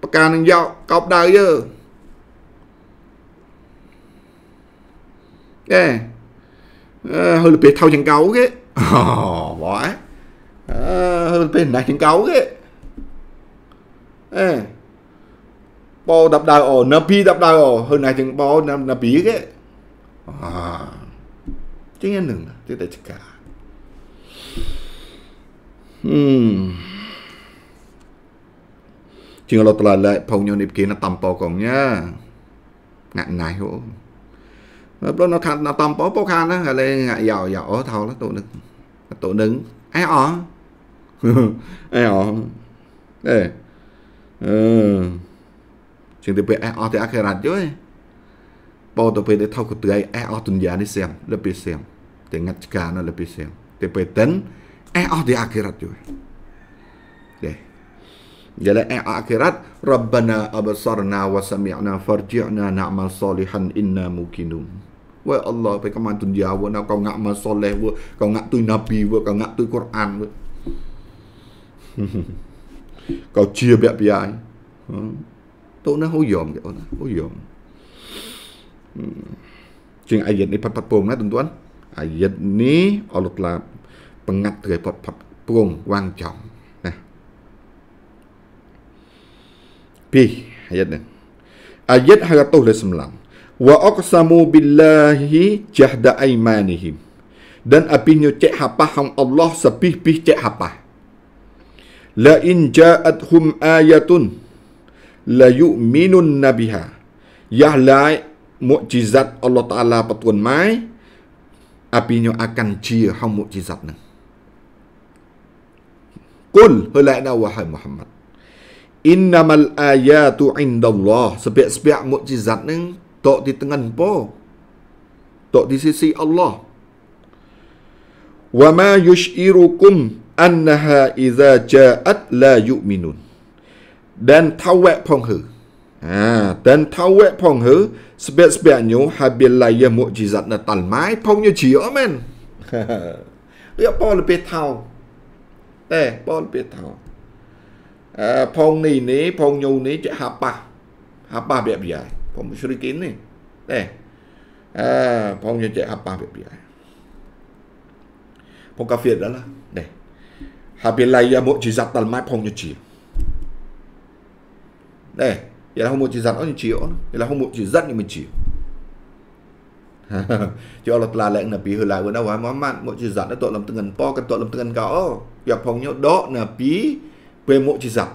បកានឹងយកកោបដៅយើអេអឺហើយទៅថៅចង្កៅគេអូបងអើហើយទៅណាស់ចង្កៅគេអេបោ10ដៅអូណាពី10ដៅអូហើយណាស់ចង្បោណាពីគេអាចឹងហ្នឹងទេតែឆ្កាជាងឡតឡាឡែផងញោនេះគេណាតំប៉កងញ៉ាងាក់ណៃហូបើប្លន់នៅខាងណាតំប៉ពោខាងហ្នឹងឥឡូវងាក់យោយោថោលតូនឹងតូនឹងអែអអែអអេអឺជាងទៅពេលអែអទៅអាខេរ៉ាត់យោឯងបោទៅពេលទៅថោកទៅអែអទុនយ៉ានេះសៀមលើពេលសៀមតែងាត់ឆ្កានៅលើពេលសៀមទៅពេលតិន eh oh, di akhirat juga. Deh. Jadi eh akhirat Rabbana abasarna wa sami'na farji'na na'mal salihan inna mukinum. Wah, Allah pe kamu tun dia wa nak kau ngak masoleh wa kau ngak tui nabi wa kau ngak tui Quran wa. <laughs> kau cie biak biak. Hmm. Tu nak huyom ke ona? Huyom. Hmm. Cing ayat ni pat pat pom lah tuan-tuan. Ayat ni Allah telah ayat Ayat tu ประงัดเถื่อยปลดผัดปรุงว่างจ่องนะพี่อายัดหนึ่งอายัดฮากะตุลสัมลัมวะอักซามูบิลลาฮิจัดดะไอมานิฮิม dan apinyo cek hapa hang Allah sepih pih cek hapa. La in ja'at hum ayatun la yu'minun nabiha. Yah lai mukjizat Allah Ta'ala patun mai apinyo akan jia hang mukjizat neng. Kul helakna wahai Muhammad Innamal ayatu Allah. Sepiak-sepiak mujizat ni Tak di tengah po Tak di sisi Allah Wa ma yush'irukum Annaha iza ja'at la yu'minun Dan tawak pong he ha, Dan tawak pong he Sepiak-sepiaknya Habil laya mukjizat na talmai Pongnya jiyo men <laughs> Ya po lebih tau ទេបនពាថោអឺផងនេះនេះផងញូនេះជាហាប៉ាហាប៉ាបៀបយ៉ាផងស្រីគិននេះទេអឺផងញូជាហាប៉ាបៀបយ៉ាផងកាហ្វេដល់ទេហាបៀឡាយ៉ាមុជីសាត់ដល់ម៉ៃផងញូជាទេយ៉ាហូមុជីសាត់អូនជាអូនយ៉ាហូមុជីសាត់នេះមិនជា cho là là lệnh là bị hư lại bữa nào mà mặn mọi chuyện giản nó tội làm từng ngần po cần tội làm từng ngần cáo nhau đó là Japongnya dok napi premok cisap.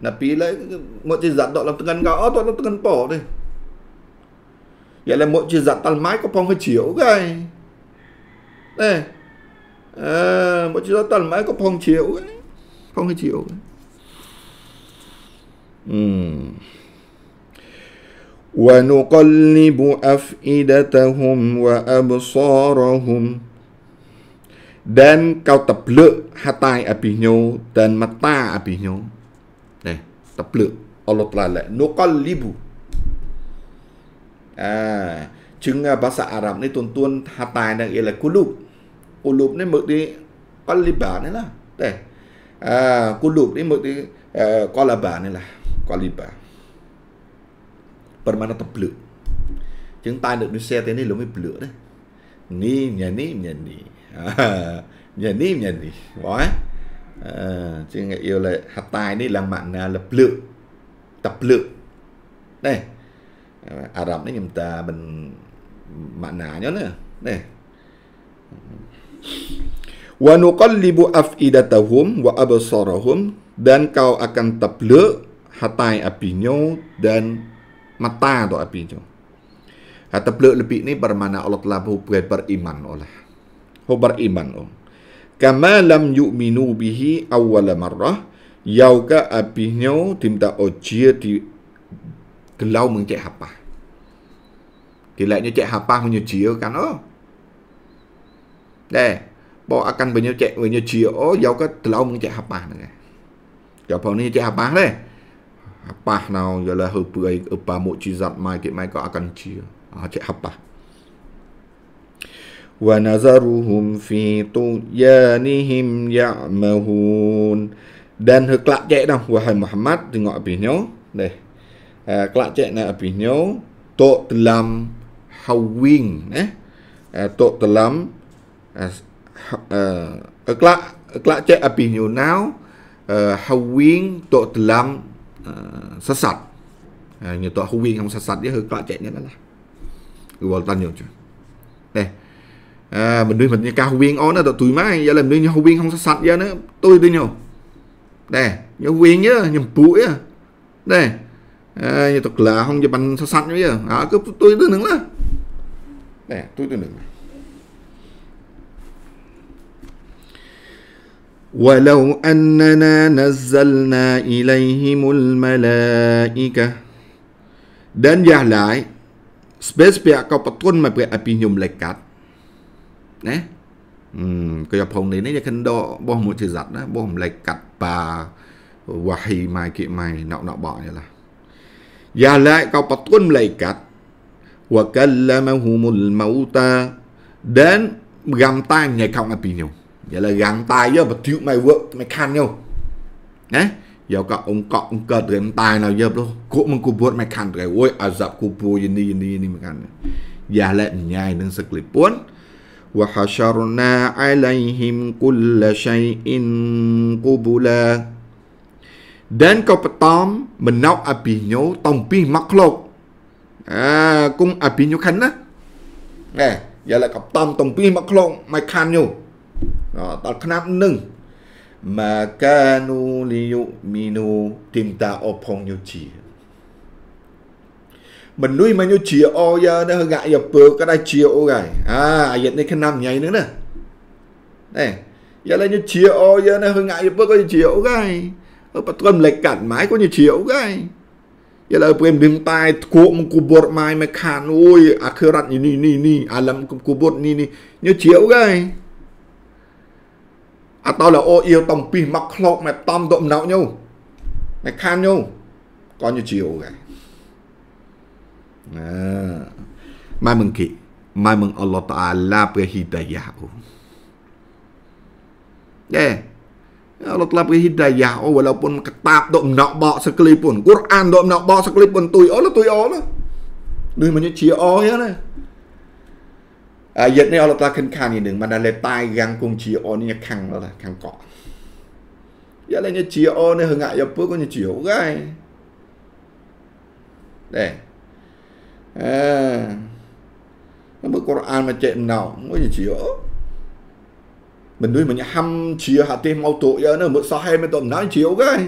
Napi lai mok cisap dok đó là gao dok lam tengan po deh. Ya lai mok cisap tal mai ko pong chiu gai. Đây. À, mok cisap tal mai ko pong chiu gai. Pong chiu gai. Hmm. ونقلب أفئدتهم وأبصارهم đến dan kau tepluk hatai à apinyo dan mata apinyo eh tepluk Allah Taala nuqallibu à ả chừng bahasa Arab ni tuan-tuan hatai nak ialah qulub qulub này mực đi qaliba này là eh à qulub này mực đi này qalaba ni lah qaliba permana tepluk chừng tai được đi xe thế này mới à, peluk đấy ni nyani nyani nhà ní nhà ní bói chứ người yêu là hạt tài ní làm mạng là lập lượng tập lượng đây à rộng đấy nhưng ta mình mạng nà nhớ nữa đây wa nuqallibu af'idatahum wa absarahum dan kau akan tepluk hatai apinyo dan mata atau apinyo. Hatai tepluk lebih ni bermana Allah telah berhubungan beriman oleh beriman um. Kama lam yu'minu bihi awwala marrah yauka abinyo timta ojia di gelau mengcek apa. lainnya cek apa menyucio kan oh. Deh, bo akan banyak menyucek menyucio oh yauka gelau mengcek apa nang. Jauh cek apa deh. Apa nau jalah hubungi apa mukjizat mai kita mai akan cio. Ah, cek apa. ونذرهم في طغيانهم يعمهون dan hekelak cek dah wahai Muhammad tengok apinya oh. deh eh kelak cek nak apinya oh. tok dalam hawing eh, eh tok dalam eh, ha, eh kelak kelak cek apinya oh, now eh hawing tok dalam eh, sesat ni nyetok hawing yang sesat dia hekelak ceknya lah gua tanya tu eh à, mình mình cao viên on đó tụi má giờ làm đi học viên không sạch giờ nữa tôi đi nhau đây nhớ viên nhớ nhầm bụi á đây như thật là không cho bằng sạch sạch bây à cứ tôi tôi nữa là tôi tôi nữa. ولو أننا نزلنا إليهم الملائكة dan ya lai spesial kau patun ma api nyum lekat ណាអឺគេយកផងនេះនេះគេដកបោះមួយជាសັດណាបោះម្លែកកាត់ប៉ាវ៉ាហ៊ីម៉ៃគីម៉ៃណក់ណក់បោះនេះឡាយ៉ាឡាកោបតុនម្លែកកាត់ wakallamahumul mauta dan gamtang nyai kau ngapi nyu ya la gamtai yo betiu mai work mai kan nyu nè yo ka ong kok ong kat rem tai nào yo lo ku mung ku buat mai kan re oi azab ku pu yin ni yin ni mai kan ya la nyai nang seklipun وحشرنا عليهم كل شيء قبلا ដែនក៏បតំមណោអភិញោតំពីមកក្លោកអាគុំអភិញោខាន់ណាណែយ៉ាលកតំតំពីមកក្លោកមកខាន់ញោដល់ខ្នាប់នឹងមកកានូលីយុមីនូទីមតាអផងយុជាមនុស្សជាអយ៉ានេះហ្កាយពើក៏ដែរជាអូហ្កាយអាអាយនេះខ្ញុំញ៉ៃនឹងណាណែយ៉ាលេនេះជាអយ៉ានេះហ្កាយពើក៏ជាអូហ្កាយបើត្រឹមលេខកាត់ម៉ាយក៏ជាអូហ្កាយយ៉ាលើព្រមនឹងតែគួមកគបរម៉ាយមកខានអូយអាខឺរ៉ាត់នេះនេះនេះអាឡឹមគបរនេះនេះនេះជាអូហ្កាយអត់ដល់លោអ៊ីវតំពីមកខ្លោកមកតំទៅអំណោញូមកខានញូក៏ជាអូហ្កាយ Nah, memang ke, memang Allah Taala beri hidayah. Ya, Allah telah beri hidayah. Oh, walaupun kitab dok nak bawa sekalipun, Quran dok nak bawa sekalipun, tui Allah tui Allah. Lui manusia Allah ya. Ayat ni Allah telah kenkan ini, mana letai yang kung cia ni kang lah, kang kok. Ya lainnya cia ni hengak ya pun kau cia orang. Deh. à, mới Quran mà chạy nào mới gì chịu mình đuôi mình ham chia hạt tim mau tụ giờ nữa, mới sao hay mới tụm nói chịu cái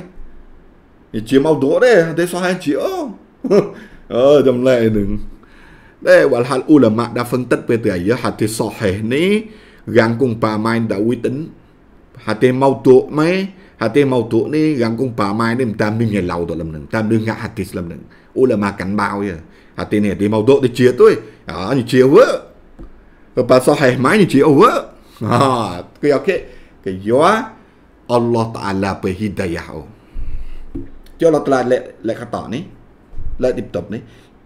thì chia mau tụ đấy thế sao hay chịu <laughs> ờ trong lệ đừng đây và hạt ulama đã phân tích về từ giờ hạt thì sao hay ní gắn cùng bà mai đã uy tín hạt tim mau tụ mấy hạt tim mau tụ ní gắn cùng bà mai nên tam đương nhà lâu tụi làm nừng tam đương ngã hạt thì làm nừng ulama cảnh báo vậy hati ni dia mau duk dia cia tu eh. ha ni cia we lepas so hai mai ni cia we ah ke ya ke ke yo Allah taala berhidayah hidayah o dia lah telah le lek kata ni le di top ni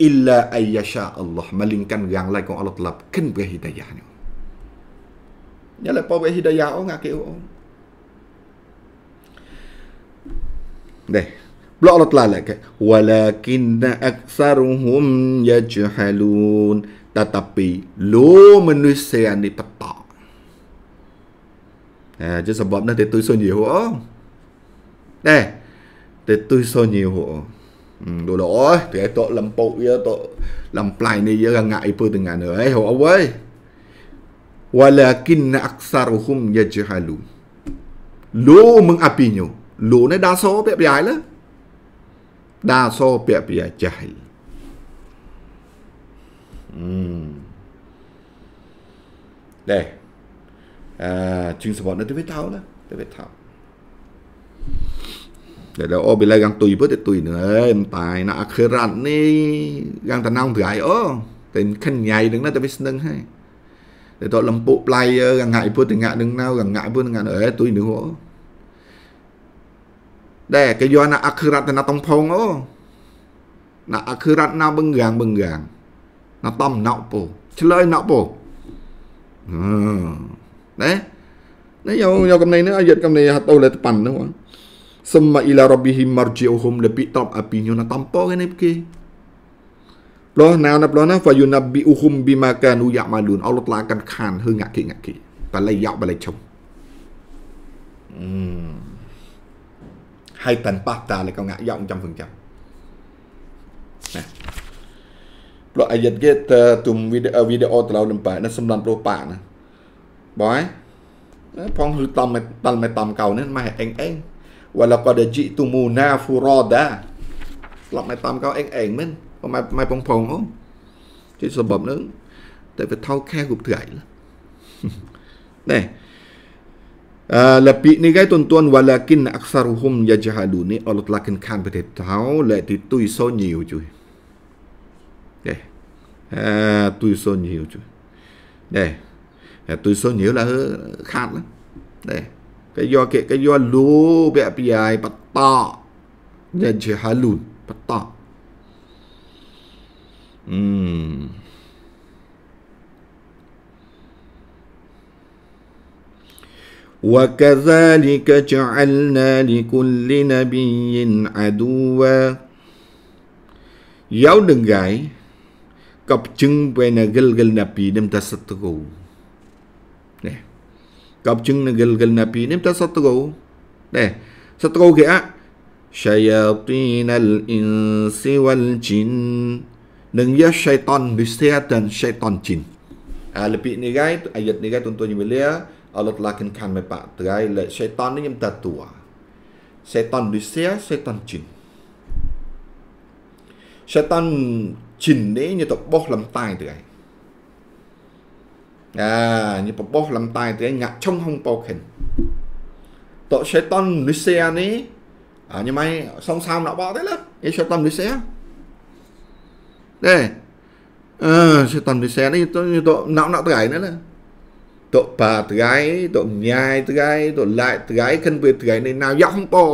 illa ayyasha Allah malingkan yang lain kau Allah telah ken berhidayah hidayah ni Ya lah pawai o ngake o Deh, Luak Allah telah lakukan. Walakinna aksaruhum yajahalun, Tetapi, lo manusia ni petak. Ha, eh, just sebab dah tetui sunyi ho. Eh, tetui sunyi ho. Hmm, dulu lah, oi, dia tak lempuk dia, tak lempai ni dia, rangak ipu dengan dia. Eh, ho, oi. Eh? Walakin aksaruhum yajhalun. Lo mengapinyo. Lo ni daso, biar-biar lah. ដាសោពពយាចាយអឺដែរអឺជឹងសបត់នៅទៅវាថោណាទៅវាថោតែដល់អូបិលៃកាំងទុយពើទៅទុយនឹងអើយមិនបាយណាអាខេរ៉ាត់នេះយ៉ាងតំណងត្រៃអូតែខិនញ៉ៃនឹងណាទៅវាស្នឹងហើយតែតលំពុកប្លៃកាំងងាក់ពើទៅងាក់នឹងណៅកាំងងាក់ពើនឹងងាក់អើទុយនឹងអូដែរគេយកណាអខឺរតនតំផងអូណាអខឺរតណាបឹងងាងបឹងងាងណាតំណក់ពោឆ្លើយណក់ពោណាណាយកយកកំណៃនេះឲ្យយត់កំណៃហត់អូលេតប៉ាន់នោះសុំអ៊ីឡារ៉ាប៊ីហ៊ីម៉ារជីអូហ៊ុំលេពីតបអពីញូណាតំពោគេនេះគេលោះណៅណាប់លោះណាហ្វាយូណាប៊ីអ៊ូហ៊ុំប៊ីម៉ាកានូយ៉ាម៉ាលូនអល់ឡោះឡាកាន់ខានហឺងាក់គេងាក់គេបលៃយ៉ាបលៃឈុំអឺ hay tần pasta là cao ngã rộng trăm phần trăm loại ai giật cái tùm video video từ lâu đừng phải nó xâm lăn pro bạn nè bói phong hư tâm mày tâm mày tâm cầu nên mày anh anh và là có để chị tù mù na phu ro đa lọc mày tâm cầu anh anh mình còn mày mày phong phong không chứ sầm bẩm nữa tại vì thao khe gục thử ảnh này Uh, lepi ni gai tuan-tuan walakin aksaruhum yajhadun ni Allah telah kan pada tahu lại ti tui so nhiều chui. Đây. À, ah, tui so nhiều chui. Đây. À, ah, tui so nhiều là khát lắm. Đây. Cái do kia cái do lu bẹ pi ai bắt to. Yajhadun bắt to. Ừm. وكذلك جعلنا لكل نبي عدوا Giáo đừng gãi Cặp chứng về nà gil gil nà pi nêm ta sát tù Nè Cặp chứng nà gil gil nà pi nêm ta sát tù Nè Sát tù kìa Shayatin al-insi wal-jin Nâng giá shaitan Bistaya tên shaitan jin À lập pi nè gái Ayat à, nè gái tuần tuần như vậy Allah telah kenkan mepak terai le syaitan ni yang tertua. Syaitan dusia, syaitan jin. Syaitan jin ni như tập bốc làm tai terai. À, như tập bốc làm tai terai ngạc trong hong bốc hình. Tội syaitan dusia ni à, như mày song sao nó bỏ thế lắm. Như syaitan dusia. Đây. Ờ, syaitan dusia ni như tội nạo nạo terai nữa là. tu pa tgai tu nyai tgai tu lai tgai ken pe tgai ni na ya hong po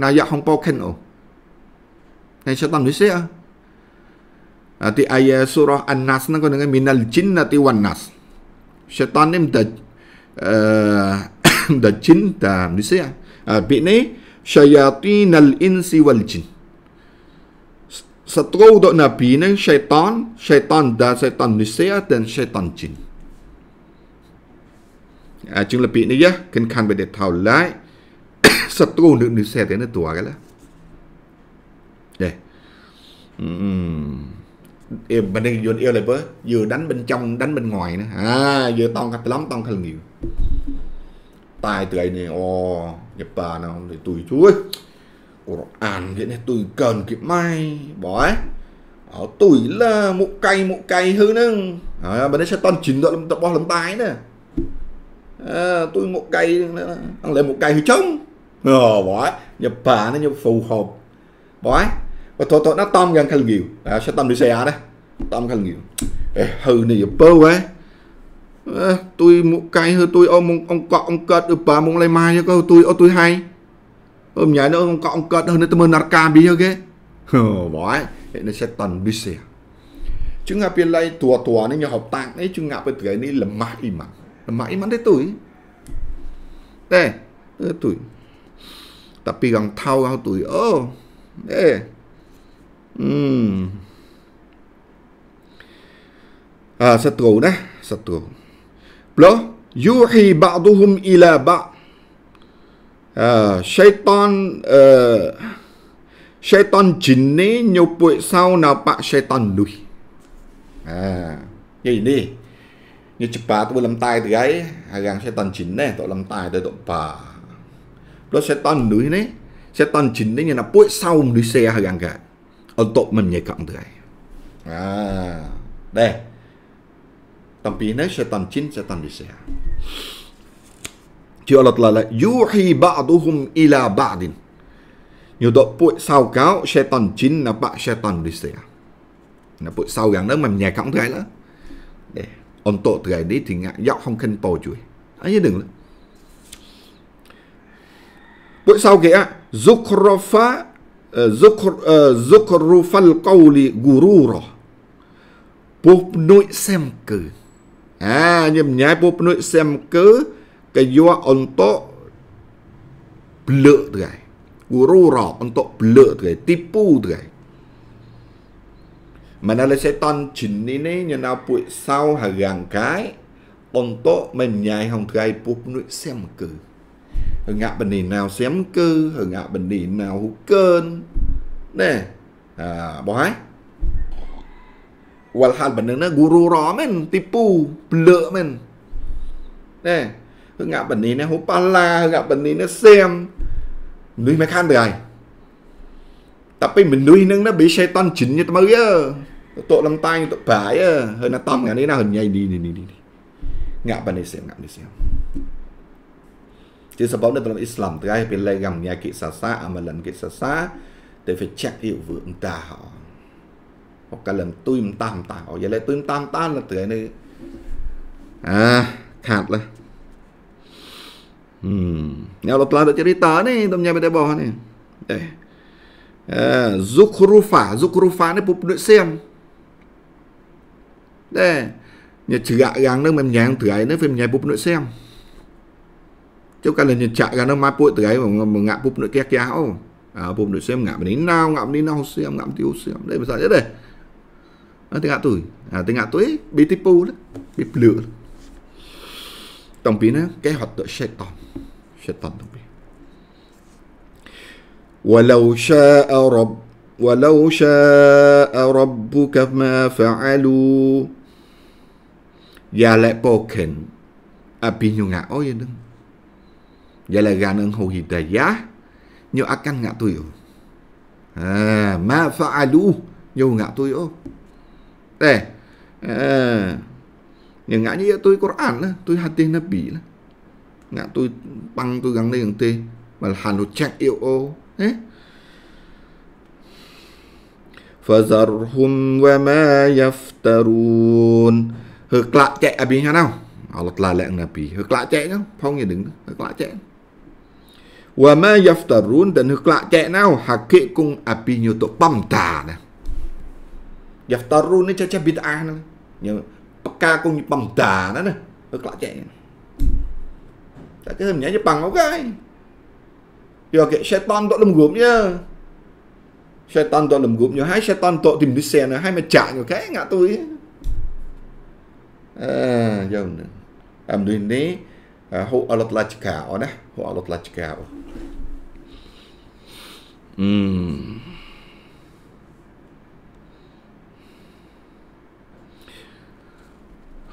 na ya hong po ken o nai cha tang ni se a ti aya surah annas na ko dengan minal jinnati wan nas syaitan ni mda mda jin ta ni se a bi ni syayatinal insi wal jin Setelah untuk Nabi ini, syaitan, syaitan dan syaitan Nisya dan syaitan jin. À, chúng là bị này nhá cần khăn bị để thảo lái sập tu nữ nữ xe đến tua à, cái là đây em bên đây dồn yêu lại với vừa đánh bên trong đánh bên ngoài nữa à vừa toàn cắt lắm toàn cắt nhiều tai từ này o nhập bà nào để tôi chuối an hiện này tôi cần kiếm mai bỏ ấy ở tuổi là một cây một cây hư nâng à, ờ, bên đấy sẽ toàn chỉnh đội tập bò lắm tái nữa Ờ, tôi một cây ăn lại một cây thì chống, rồi ờ, bỏ nhập bà nó nhập phù hợp bỏ và thôi thôi nó tôm gần khăn nhiều à, sẽ tôm đi xe đó tôm khăn nhiều Ê, hư này nhập bơ quá à, tôi một cây hơi tôi ôm ông ông cọ ông cợt được ừ, bà muốn lấy mai cho câu tôi ô tôi hay ôm nhảy nữa ông cọ ông cợt hơn nữa tôi mơ narca bị ok bỏ nó sẽ tần đi xe chúng ngập bên đây tùa tùa nên nhờ học tăng ấy chúng ngập bên cái này là mãi mà mãi maklim anda tui. Eh, tui. Tapi kang tahu kau tui. Oh. Eh. Hmm. Ah, setru nah, setru. Pula yuhi ba'duhum ila ba' Uh, à, syaitan uh, ờ, syaitan jin ni nyopuk sau napak syaitan lui. À, ha. Jadi ni như chụp bà tôi làm tay thì ấy hai gang sẽ toàn chín này tôi làm tay tôi tội bà nó sẽ toàn núi này sẽ toàn chín đấy như là bụi sau núi xe hai gang cả ở tội mình nhảy cộng từ à đây tầm pí này sẽ toàn chín sẽ toàn núi xe chưa lật là lại yuhi ba'duhum ila ba'din nhiều độ bụi sau cáo sẽ toàn chín là bạn sẽ toàn núi xe là bụi sau gang đó mình nhảy cộng từ nữa để untuk ini tinggal không khen tổ chuối ấy đừng nữa. Bữa sau kìa Zukhrufa ờ, ờ, Zukhrufal qawli gurura Bốp nội xem cử À nhầm nhái bốp nội xem cử Cái dua ổn tố Blö tươi Gurura ổn tố blö tươi Tipu tươi Manala setan chinine nyana pui sau harangkai untuk menyai hong trai pu nu xem cư. Hờ ngạ bình đi nào xem cư, hờ ngạ bình đi nào hú cơn. Nè. À bó hai. Walhal benang na guru ro men tipu, pelak men. Nè. Hờ ngạ bình đi na hú pala, hờ ngạ bình đi na xem. Nuôi mẹ khan bề ai. Tapi menui nang na bi setan jin nya temau ya. tụ tụ Tok lempang tok bahaya. Hena tam ngani nah đi đi đi ngã bàn pandai xem ngã pandai xem Chứ sau đó dalam Islam trai bên lai gam nhà kỵ xa xa amalan à, kỵ xa xa để phải chắc hiểu vượng ta họ hoặc cả lần tôi tam ta họ vậy là tôi tam ta là tựa này à khát là hmm nhà lột lại được cerita này tâm nhà bên đây bỏ ni eh Zukrufa Zukrufa này pun penduduk xem 네, 지각강 nó mềm nhàng tử ấy nước mềm nhàng bụp nội xem Cho cả lần chạy ra nó mai bụi tử ấy mà, mà ngạ bụp nội kẹt kéo à, bụp nội xem ngạ mà đến nào ngạ đi nào xem ngạ tiêu xem đây mà sao đấy đây nó tiếng ngạ tuổi à tiếng ngạ tuổi bị tiếp bù đấy, bị lừa, tổng bí nó kế hoạch tự sẽ tổng sẽ tổng tổng bí ولو شاء رب ولو شاء ربك ما فعلوا và lại à Yalepoken apinyo ngạ ôi đừng, và lại gà nâng hầu hì tà giá Nhiều ác căn ngạ tôi à, Mà pha ai lũ Nhiều ngạ tôi ô Tè à, Nhiều ngạ như vậy tôi có ăn án Tôi hạt tiền nó bị Ngạ tôi băng tôi gắn đây ngừng tê Mà hà nội chắc yêu ô Thế فذرهم وما يفترون Hực lạ chạy abi nha nào. là Taala lại Nabi. Hực lạ chạy nhau. Phong như đứng. Hực lạ chạy. Wa ma yaftarun đến hực lạ chạy nào. Hakik kung abi à, nhu tu pam ta nè. Yaftarun ni caca bid'ah nè. Nhưng peka kung nhu pam ta nè. Hực lạ chạy. cái Tak giờ kệ pang okay. Ya ke syaitan tok lem gumnya. Syaitan tok lem gumnya. Hai tìm tok tim disen hai macam nyo kai ngak tu. Ya. jauhnya. Amdu ini hu alat lajka, oh hu alat lajka. Hmm.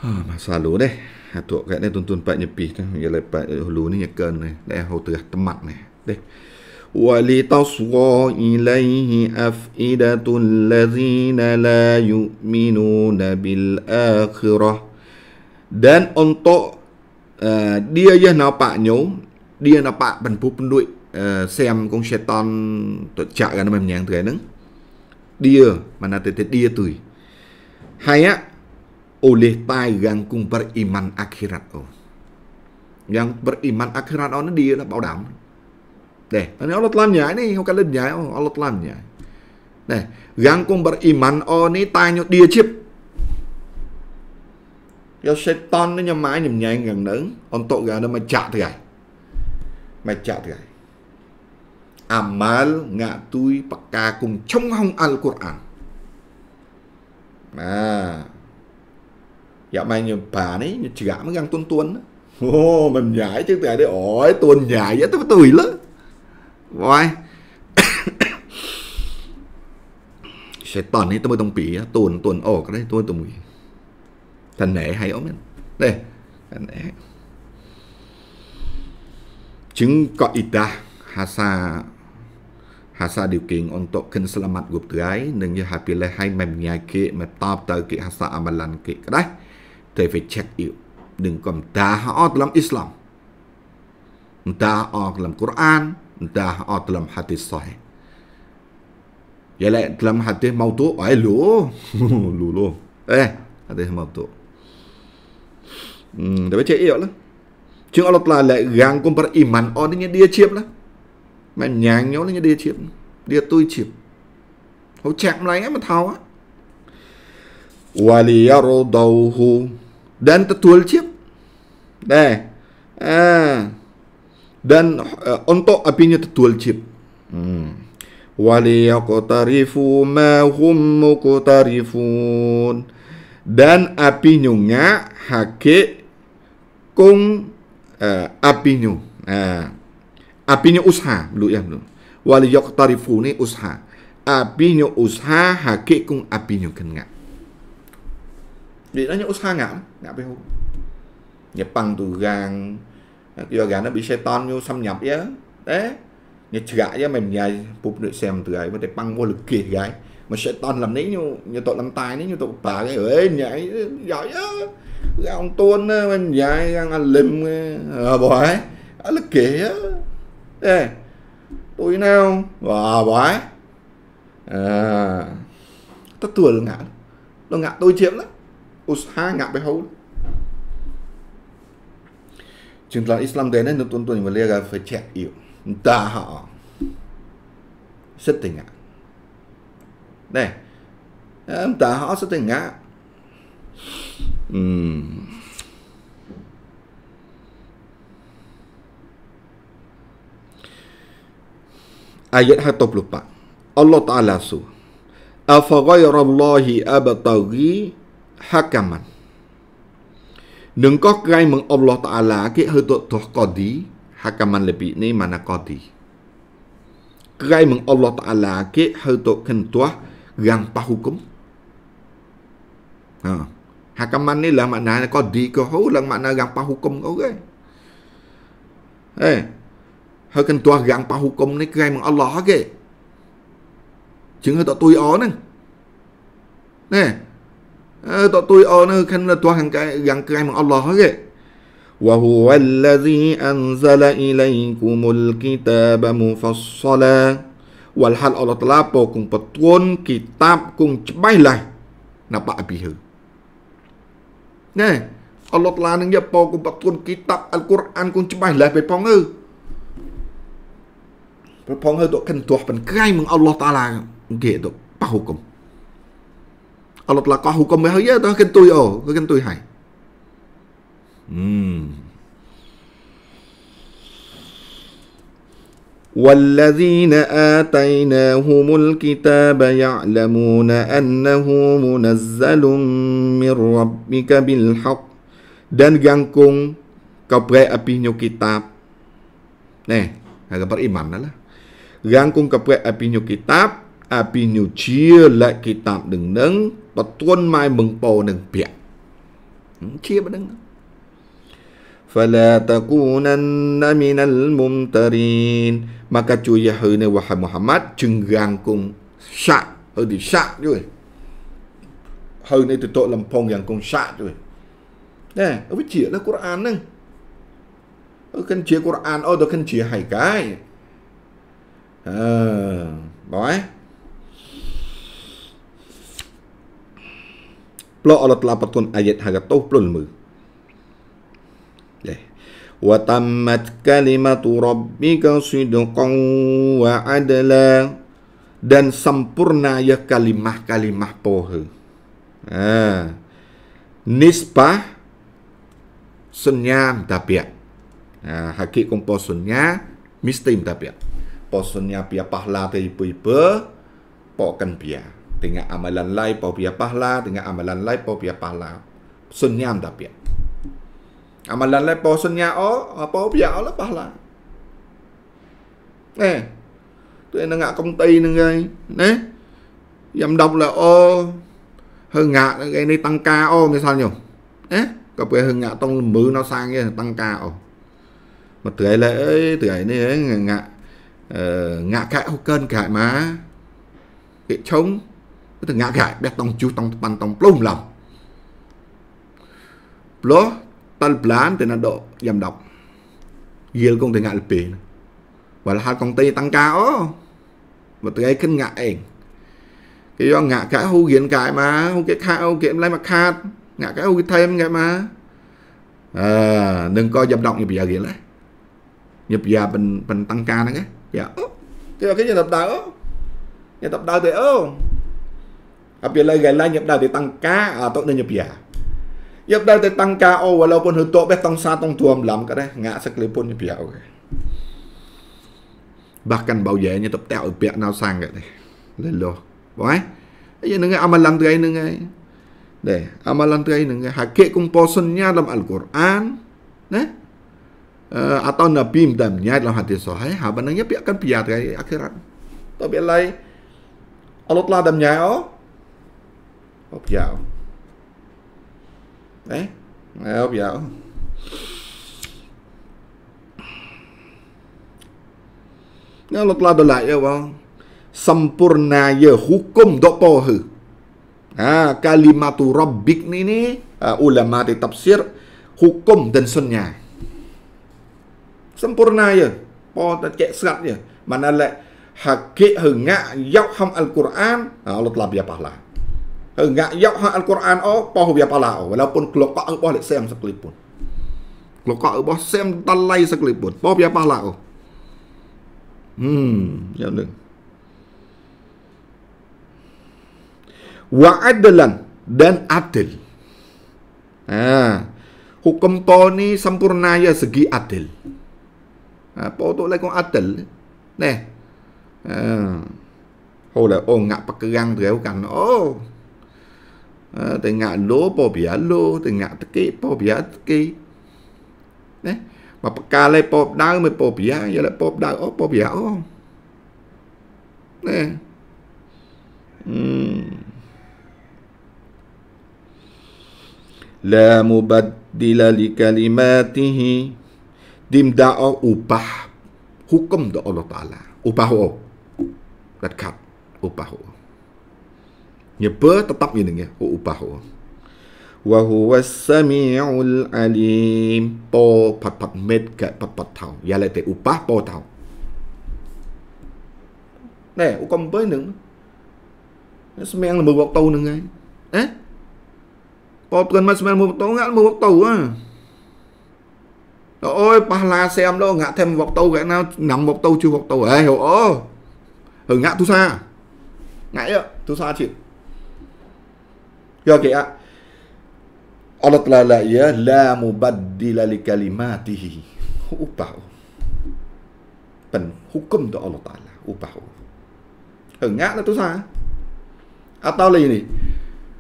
Ha, Masalu deh. Tuk kat ni tuntun pak nyepi tu. Ya lepak hulu ni ya ken ni. Dah hu terah temak ni. Deh. Wali taswa ilaihi af'idatul lazina la yu'minuna bil akhirah dan untuk eh, dia ya nampak nyu dia nampak penpu penduit uh, eh, sem kong syaitan tu cak kan memang yang tu dia mana tete dia tu hanya oleh tai yang kong beriman akhirat oh yang beriman akhirat oh dia nak bau dam deh ini Allah telannya ini bukan lednya oh, Allah telannya Nah, yang kong beriman oh ni tanya dia cip យកសេតនញ៉ាំម៉ាយញ៉ាំញ៉ែងយ៉ាងហ្នឹងអន្តកានឹងមកចាក់ថ្ងៃមកចាក់ថ្ងៃអាម៉ាល់ងាក់ទួយបកាគុំឈុំហុងអល់កុរអានណាយ៉ាងម៉េចញ៉ាំប៉ានេះញ៉ាំច្រាក់មកយ៉ាងទុនទុនអូមិនញ៉ាយជឹងតែនេះអូយទុនញ៉ាយទៅទុយលវ៉ៃសេតននេះទៅមួយទាំងពីរទុនទុនអោកនេះទុនទៅមួយ Tänne hay omen. 네. 네. Chứng ít sa hasa sa điều kiện untuk kin selamat gup gái nên như hai pile hay mềm nhai kia mềm tập tới kia sa amalan kia cái đấy thì phải check yêu đừng còn ta họ làm Islam ta họ làm Quran ta họ làm hadis sahih vậy lại làm hadis mau tu ai lú lú <laughs> lú eh hadis mau tu Tapi hmm, dah baca lah. Cuma Allah telah lihat rangkum beriman. Oh, ini dia cip lah. Menyanyi orangnya dia cip. Dia tu cip. Kau oh, cek melayang yang tahu lah. Waliyarudauhu. Dan tetul cip. Eh, eh. Dan uh, untuk apinya tetul cip. Hmm. Waliyakutarifu mahum mukutarifun. Dan apinya ngak hakik com uh, à, apinyu uh, à, apinyu usha dulu ya dulu wali yaktarifu ni usha apinyu usha hake kung apinyu kena Vậy đó những usha ngảm ngảm phải không nhập bằng từ gang, do gan nó bị setan vô xâm nhập chứ đấy nhà gái với mình nhà phục được xem từ ấy mà để băng vô lực kia gái mà setan làm nấy như như tội làm tài nấy như tội bà cái ấy nhảy giỏi chứ ông tôn, mình dài rằng anh lim à, ờ, bói à, kể á, Ê, ờ, ờ. tôi nào à, bói à, tất tuổi là ngã là ngã tôi chiếm lắm usha ngã bé hấu chừng là Islam đến nên tôn tuân mà lia gà phải chẹt yếu ta họ rất tình ngã đây ta họ rất tình ngã Hmm. ayat 74 Allah Ta'ala su afa ghairallahi abtaghi hakaman Nung kok gai meng Allah Ta'ala ke hutuk toh kodi Hakaman lebih ni mana kodi Gai meng Allah Ta'ala ke hutuk kentuah Gang pahukum Haa Hakaman ni lah makna kau di ke hu lah makna gampa hukum kau kan. Eh. Hau kan tuah gampa hukum ni kerai meng Allah ke. Okay? Jeng tak tui o ni. Eh. Eh tak tui o ni kan tuah hang kai yang kerai meng Allah ke. Okay? Wa huwa allazi anzala ilaikumul kitaba mufassala. Walhal Allah telah pokung petun kitab kung cebailah. Napa abihah. ណែអល់ឡោះឡានឹងយ៉ាប៉ូគុំបតុនគីតាប់អល់កុរអានគុំច្បាស់ឡើយពេលផងអើប្រផងហើយតកិនទោះបនក្រៃមកអល់ឡោះតាឡាគេតប៉ះហុកុំអល់ឡោះឡាកោះហុកុំហើយតកិនទុយអូកិនទុយហើយអឺ والذين آتيناهم الكتاب يعلمون أنه منزل من ربك بالحق dan gangkung kau perai api nyo kitab. Neh, agak beriman lah. Gangkung kau perai api nyo kitab, api nyo chia lại kitab đừng nâng, và tuôn mai mừng bầu nâng biạc. Chia bất nâng. فلا takunanna minal mumtarin maka cuya hene wahai Muhammad cenggang kung syak hau di syak tu hau ni tu tok lempong yang kung syak tu nè ở với chĩa là Quran nè ở cần chĩa Quran ở đó cần chĩa hai cái à nói lo ở lật là bắt tuần ayat hàng tốt luôn mười وتمت كلمة ربك صدقا وعدلا dan sempurna ya kalimah-kalimah poha. Ha. Nisbah senyam tapi ya. Ha, hakik kong posunnya mesti tapi ya. Posunnya pia pahla te ipa-ipa pokan pia. Tengah amalan lain pau pia pahla, tengah amalan lain pau pia pahla. Senyam tapi ya. À, mà amalan le po sun nya o po biao la pa la nè tôi đang ngã công ty nè gây nè giám đốc là ô hơn ngã cái này tăng ca ô mới sao nhỉ nè gặp cái hơn ngã tông mứ nó sang cái tăng ca ô mà ờ, từ ấy lễ từ ấy này ngã ngã cãi hô cơn cãi má cái chống từ ngã cãi bé tông chú tông pan tông plum lòng lố tal plan tenado giám đốc Yil cũng thể ngại lập bền và là hai công ty tăng cao và từ ấy khinh ngại cái do ngạ cái hô hiến cái mà hô cái khao hô kiếm lấy mà khát ngạ cái hô cái thêm cái mà à đừng coi giám đốc nhập giờ gì đấy nhập giờ bình bình tăng ca nữa cái dạ cái cái nhà tập đạo nhà tập đạo thì ô អបិលើកែឡើងញឹកដល់ទីតាំងការអត់ទៅញឹកយ៉ា je hebt altijd tangka oh walaupun hutuk beh tang sa tang tuam lam ka deh ngak sekelipun piau bahkan bau jayanya tetap teo piak nau sang ka deh lelo wai ya nengai amalan trai nengai deh amalan trai nengai hakik kung posennya dalam Al-Quran nah uh, atau Nabi mdamnya dalam hadis sahih habanangnya piakkan piak trai akhirat tapi lain Allah telah damnya oh oh piak Eh, I help you out. Ya Allah telah dolat ya Allah Sempurna ya hukum dok poh. ha, Kalimatu Rabbik ni ni uh, Ulama di tafsir Hukum dan sunnya Sempurna ya Poh tak cek serat ya Mana lah Hakik hengak Yaham Al-Quran ha, Allah telah biar pahlah enggak yok ya, ha Al-Quran oh poh biar pala oh. walaupun kelokak engkau lek sem sekalipun. Kelokak bos sem talai sekalipun. Poh biar pala oh. Hmm, ya ndak. Wa dan adil. Nah, ha, hukum to ni sempurna ya segi adil. Apa tu lekong adil? Neh. Ha. Hola, oh, oh ngak pekerang dia kan. Oh, tengah eh, lo po biar lo tengah teki po biar teki ne ma pekale po dang me po biar ya le po dang oh po biar oh ne eh. hmm. la mubaddila li kalimatihi dim da'o upah hukum da Allah Ta'ala upah ho dat kap upah ho Nyepa tetap je dengar. Huk upah u Wa huwa sami'ul alim. Po pat pat med kat pat pat tau. Ya le te upah po tau. Nè, u công bơi nừng. Nó men là mười bọc tù nừng ngay. Á? Po tuần mà men mười bọc tù ngã mười bọc tù á. Trời ơi, bà la xem đó ngã thêm bọc tù cái nào nằm bọc tù chưa bọc tù. Ê, hiểu ô. Ừ ngã tu sa. Ngã á, tu sa chịu. Ya okey. Ya. Allah telah la ya la mubaddila li kalimatihi. Upah. Pen hukum tu Allah Taala. Upah. Hengak lah tu sah. Atau lagi ni.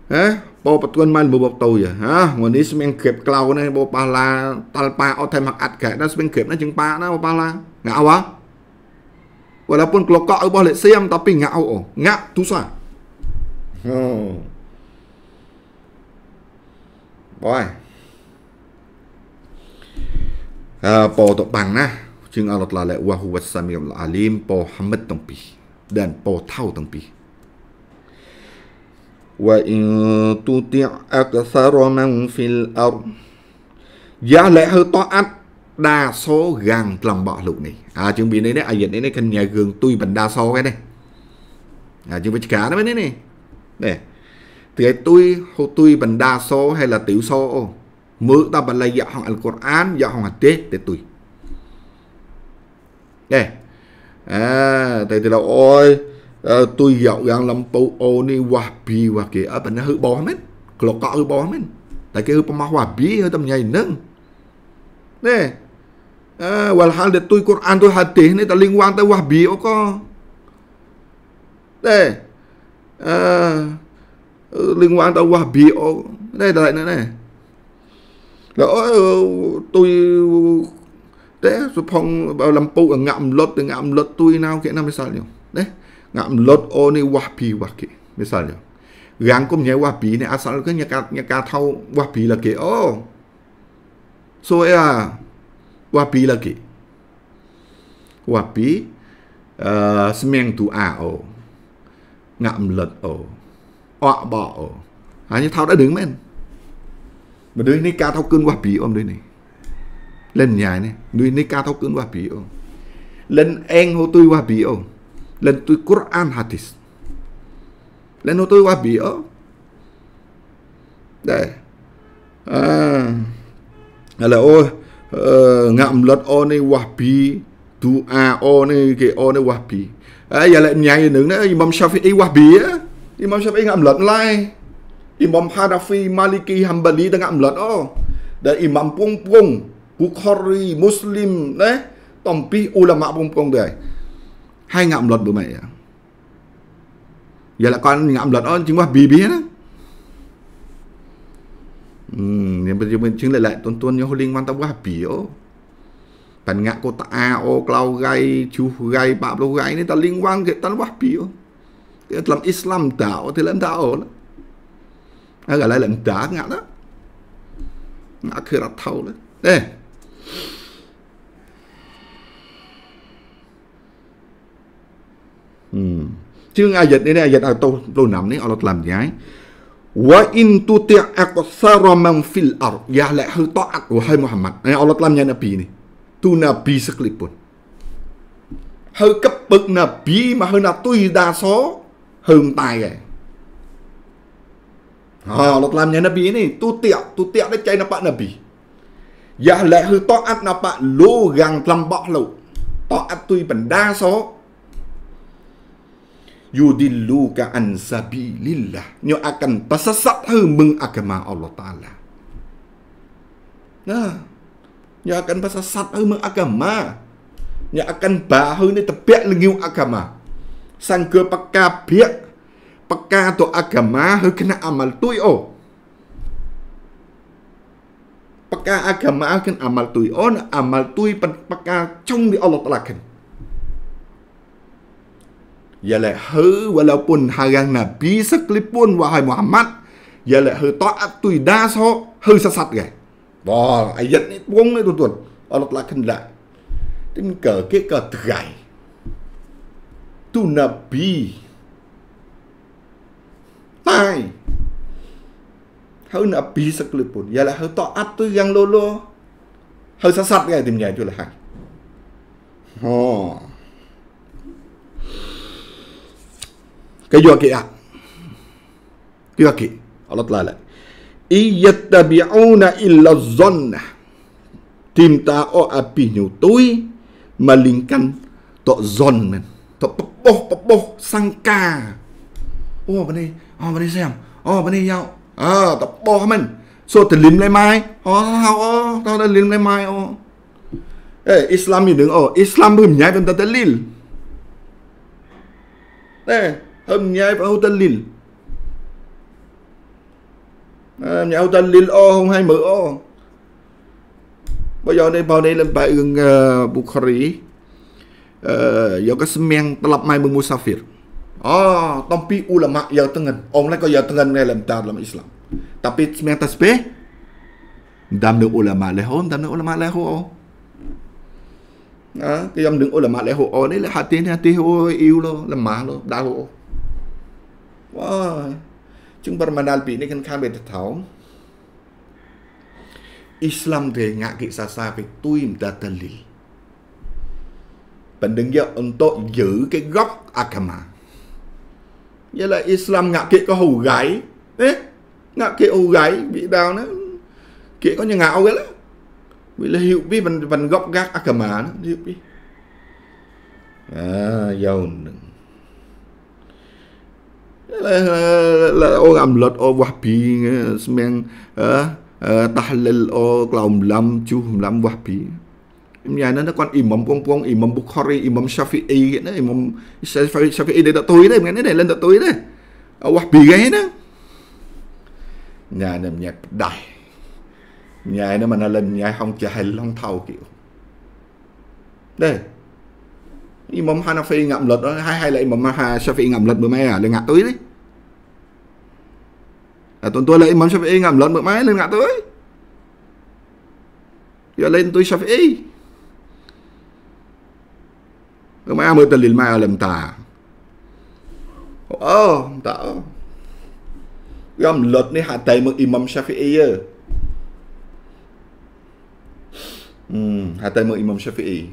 Eh, bawa petuan main bawa tahu ya. Ha, ngon ni semeng kep kelau ni bawa pala talpa au oh, tai makat ka dan semeng kep nah jeng pa nah bawa pala. Ngak awak. Walaupun kelokak boleh siam tapi ngak awak. Oh, oh. Ngak tu sah. Hmm. បងអឺពោតបាំងណាជាងអល់ឡោះតាឡាវ៉ាហ៊ូវ៉ាសាមីមអាលីមពោហាមិតទាំងពីរដែលពោថៅទាំងពីរ وإن تطع أكثر من في الأرض យ៉ាលែហឺតអាត់ដាសោកាំងក្លំបក់លោកនេះអាជាងពីនេះនេះអាយិតនេះនេះគ្នារឿងទុយបណ្ដាសោគេនេះអាជាងវិជ្ជាណាមែននេះនេះ thì tôi hô tôi bằng đa số hay là tiểu số mưa ta bằng là dạo hồng Al-Quran dạo hồng hạt tết để tôi nè à tại thì là ôi ờ, tôi dạo gần lâm bầu ô ni hoa bì hoa kì ở bằng nó hư bó mến lột cọ hư bó mến tại cái hư bó mắc hoa bì hư tâm nhầy nâng nè à, walhal để tôi Quran tôi hạt tết này ta liên quan tới hoa bì ô có nè à Ờ, liên quan tao qua bịa đây lại nữa này là tôi thế rồi bảo làm phụ ở ngạm lót từ ngạm lót tôi nào kia mới sao nhỉ đấy ngạm lót ô này qua bì qua kia mới sao nhỉ gắn cũng nhảy qua bì này à sao cứ nhà cá nhà cá thâu qua bì là kia ô so à qua bì là kia qua bì Uh, ờ, semiang tu a o ngạm ô. o អក់បោហើយថោដែរនឹងមែនបើដូចនេះការថោគឿនវ៉ាពីអមដូចនេះលេនញ៉ៃនេះដូចនេះការថោគឿនវ៉ាពីអមលេនអេងហូទុយវ៉ាពីអមលេនទុយកូរអានហាឌីសលេនហូទុយវ៉ាពីអមដែរអឺឥឡូវអូងាក់អំឡុតអូនេះវ៉ាពីទូអាអូនេះគេអូនេះវ៉ាពីហើយឥឡូវញ៉ៃនឹងណាអ៊ីម៉ាំសាហ្វីអ៊ីវ៉ាពីហ៎ Imam Syafi'i ngamlat lại, Imam Hanafi, Maliki, Hambali dah ngamlat oh. Dan Imam Pung-Pung, Bukhari, Muslim đấy. Tổng pi ulama Pung-Pung đấy. hay ngạm luật bữa mày à. Vậy là con ngạm luật đó chính là bì bí đó. Ừ, nhưng mà mình chứng lại lại tuần tuần nhớ linh quan tâm quá biểu bạn ngạ cô ta ô clau gai chú gai bạp lô gai nên ta liên quan cái ta quá biểu Islam Islam đạo thì lên tạo đó agak lain dah ngak tak ngak akhirat tahu lah eh hmm. chứ ayat ini ayat atau lu nằm ni Allah làm gì wa in tuti aqsara man fil ard ya la hal ta'at wahai Muhammad ni Allah làm yang nabi ni tu nabi sekalipun hơi cấp bậc nabi mà hơn là tôi đa số hưng tay rồi Lột làm nhà nabi này, Tu tiak Tu tiak chạy cai nampak nabi lẽ Ya lehu taat nampak Lu gang telambak lu Taat tui benda so Yudilluka an sabilillah Nyo akan hư hu agama Allah Ta'ala Nah Nyo akan tersesat hu mengagama Nyo akan bahu ni tebiak lengiu agama sangue pecar pia pecar tu agama kena amal tui oh pecar agama kan amal tui oh amal tui pecar chung di Allah Taala kan ialah hu walaupun harang nabi sekalipun wahai Muhammad ialah hu taat tui dah so hu sesat ke Wah, ayat ni pun ni tuan-tuan. Allah Taala kehendak. Tin cờ cái cờ gãy to na be. Tai. Hau na be sekalipun. Ya lah hau ta'at tu yang lolo. Hau sasat kan di minyak tu lah. Oh. Kayu lagi ya. Kayu lagi. Allah telah lah. Iyattabi'una illa zonna. Tim ta'o api nyutui. Malingkan tok zon men. ក៏បបោះបបោះសង្កាអូបងនេះអូបងនេះសាមអូបងនេះយកអើតបោះមិនសូតលឹមលេម៉ៃអូហៅអូតដល់លឹមលេម៉ៃអូអេអ៊ីស្លាមនេះនឹងអូអ៊ីស្លាមរឹមញ៉ៃទៅតលីលណែហឹមញ៉ៃបើតលីលអឺញ៉ៅតលីលអូហងឲ្យមើលអូបើយកនេះបើនេះលំបែករឿងប៊ូខារីយក semang telah mai bermusafir. Ah, tapi ulama yang tengen. Orang lain kau yang tengen dalam dalam Islam. Tapi semang tasbih dam de ulama lehom, dam de ulama leho. Ah, yang dengan ulama leho ni lah hati ni hati ho iu lo, lemah lo, dah ho. Wah, chúng bắt mà đàn bị nên khăn khăn về thật tháo. Islam đề ngạ kỵ xa xa về tuy mta dalil. pendengar untuk giữ cái gốc Akama Vậy là Islam ngạ kia có hù gái. Eh? Ngạ kia hù gái bị đào nó. Kia có những ngạo cái đó. Vì là hiệu vi bằng, bằng gốc gác agama nó. Hiệu vi. À, dâu. Là, là orang lot o wahbi semang tahlil o kaum lam chu lam wahbi nhà nó nó còn Imam Pompong, Imam Bukhari, Imam Shafi'i gitu, Imam Shafi'i, Shafi'i dari tak tui này mengenai dah lain tak tui dah. Awah bigai dah. Nhà này nhà đại Nhà nó mà nó lên nhà không chả hình, không thầu kiểu. Đây. Imam Hanafi ngậm lật đó, hay hay là Imam Shafi'i ngậm lật bữa mai à, lên ngạ tui đi. À, tuần tôi là Imam Shafi'i ngậm lật bữa mai lên ngạ tui. Giờ lên tôi Shafi'i. 아무것도 릴 말람 다. 어, 다. 그럼 롯니 하다이 뭐 이맘 샤피이여. 음, 하다이 뭐 이맘 샤피이.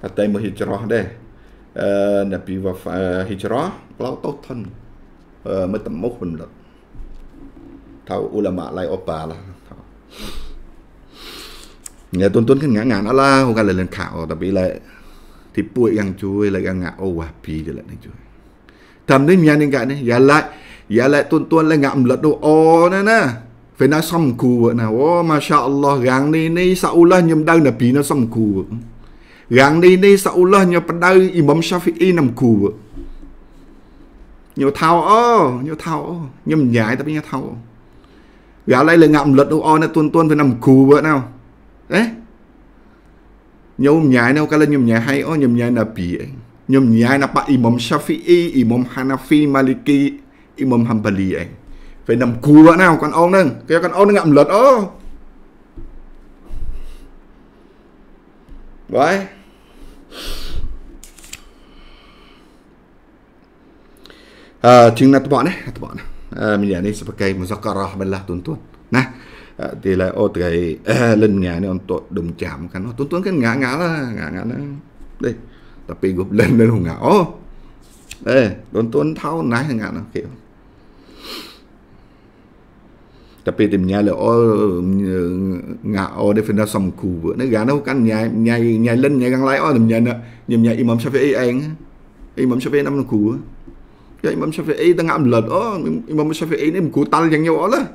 하다이 뭐 히지라 데. 어, 나비 와파 히지라 라우 토튼. 어, 뭐 담목 분 롯. 다 울라마 라이 오빠 라. Nghe tuân tuân cái ngã ngàn Allah, không cần là lên khảo, tại vì là thì bụi gang chui lại gang ngạ ô hòa pi để lại này chui thầm đấy mian nên cả này giả lại giả lại tuôn tuôn lại ngạm lật đồ ô nè nè phải nói xong cù nè ô masha Allah gang đi đi sao là nhầm đau nè pi nó xong cù gang đi đi sao là nhầm đau imam shafi'i nằm cù nhiều thao ô nhiều thao ô nhầm nhái tập nhiều thao gã lại là ngạm lật ô nè tuôn tuôn phải nằm cù vợ nào đấy Nhóm nhái nào kala nhóm nhái hay oh nhóm nhái na pi eh. Nhóm nhái na pa Imam Shafi'i, Imam Hanafi, Maliki, Imam Hanbali eh. Phải nằm cú đó nào con ông nâng. Cái con ông nó ngậm lật ô. Oh. Vậy. À, chừng nào tụi bọn này, tụi bọn này. À, mình giải đi sẽ phải cây một giọt cà rò bên là tuần tuần. Nè. thì là ô thầy <clears throat> lên ngã này ông tội đồng chạm cái nó tuấn tuấn cái ngã ngã là ngã ngã là đây tập tapi gục lên lên hùng ngã ô đây tuấn tuấn tháo nái ngã nó kiểu tập tapi tìm nhà là ô ngã ô để phải ra sầm cù vừa nó gã nó căn nhà nhà nhà lên nhà găng lái ô làm nhà nè nhầm nhai imam shafi'i anh imam phải năm cù cái imam shafi'i đang ngạm lợn ô imam shafi'i nên khu tal chẳng nhau ô là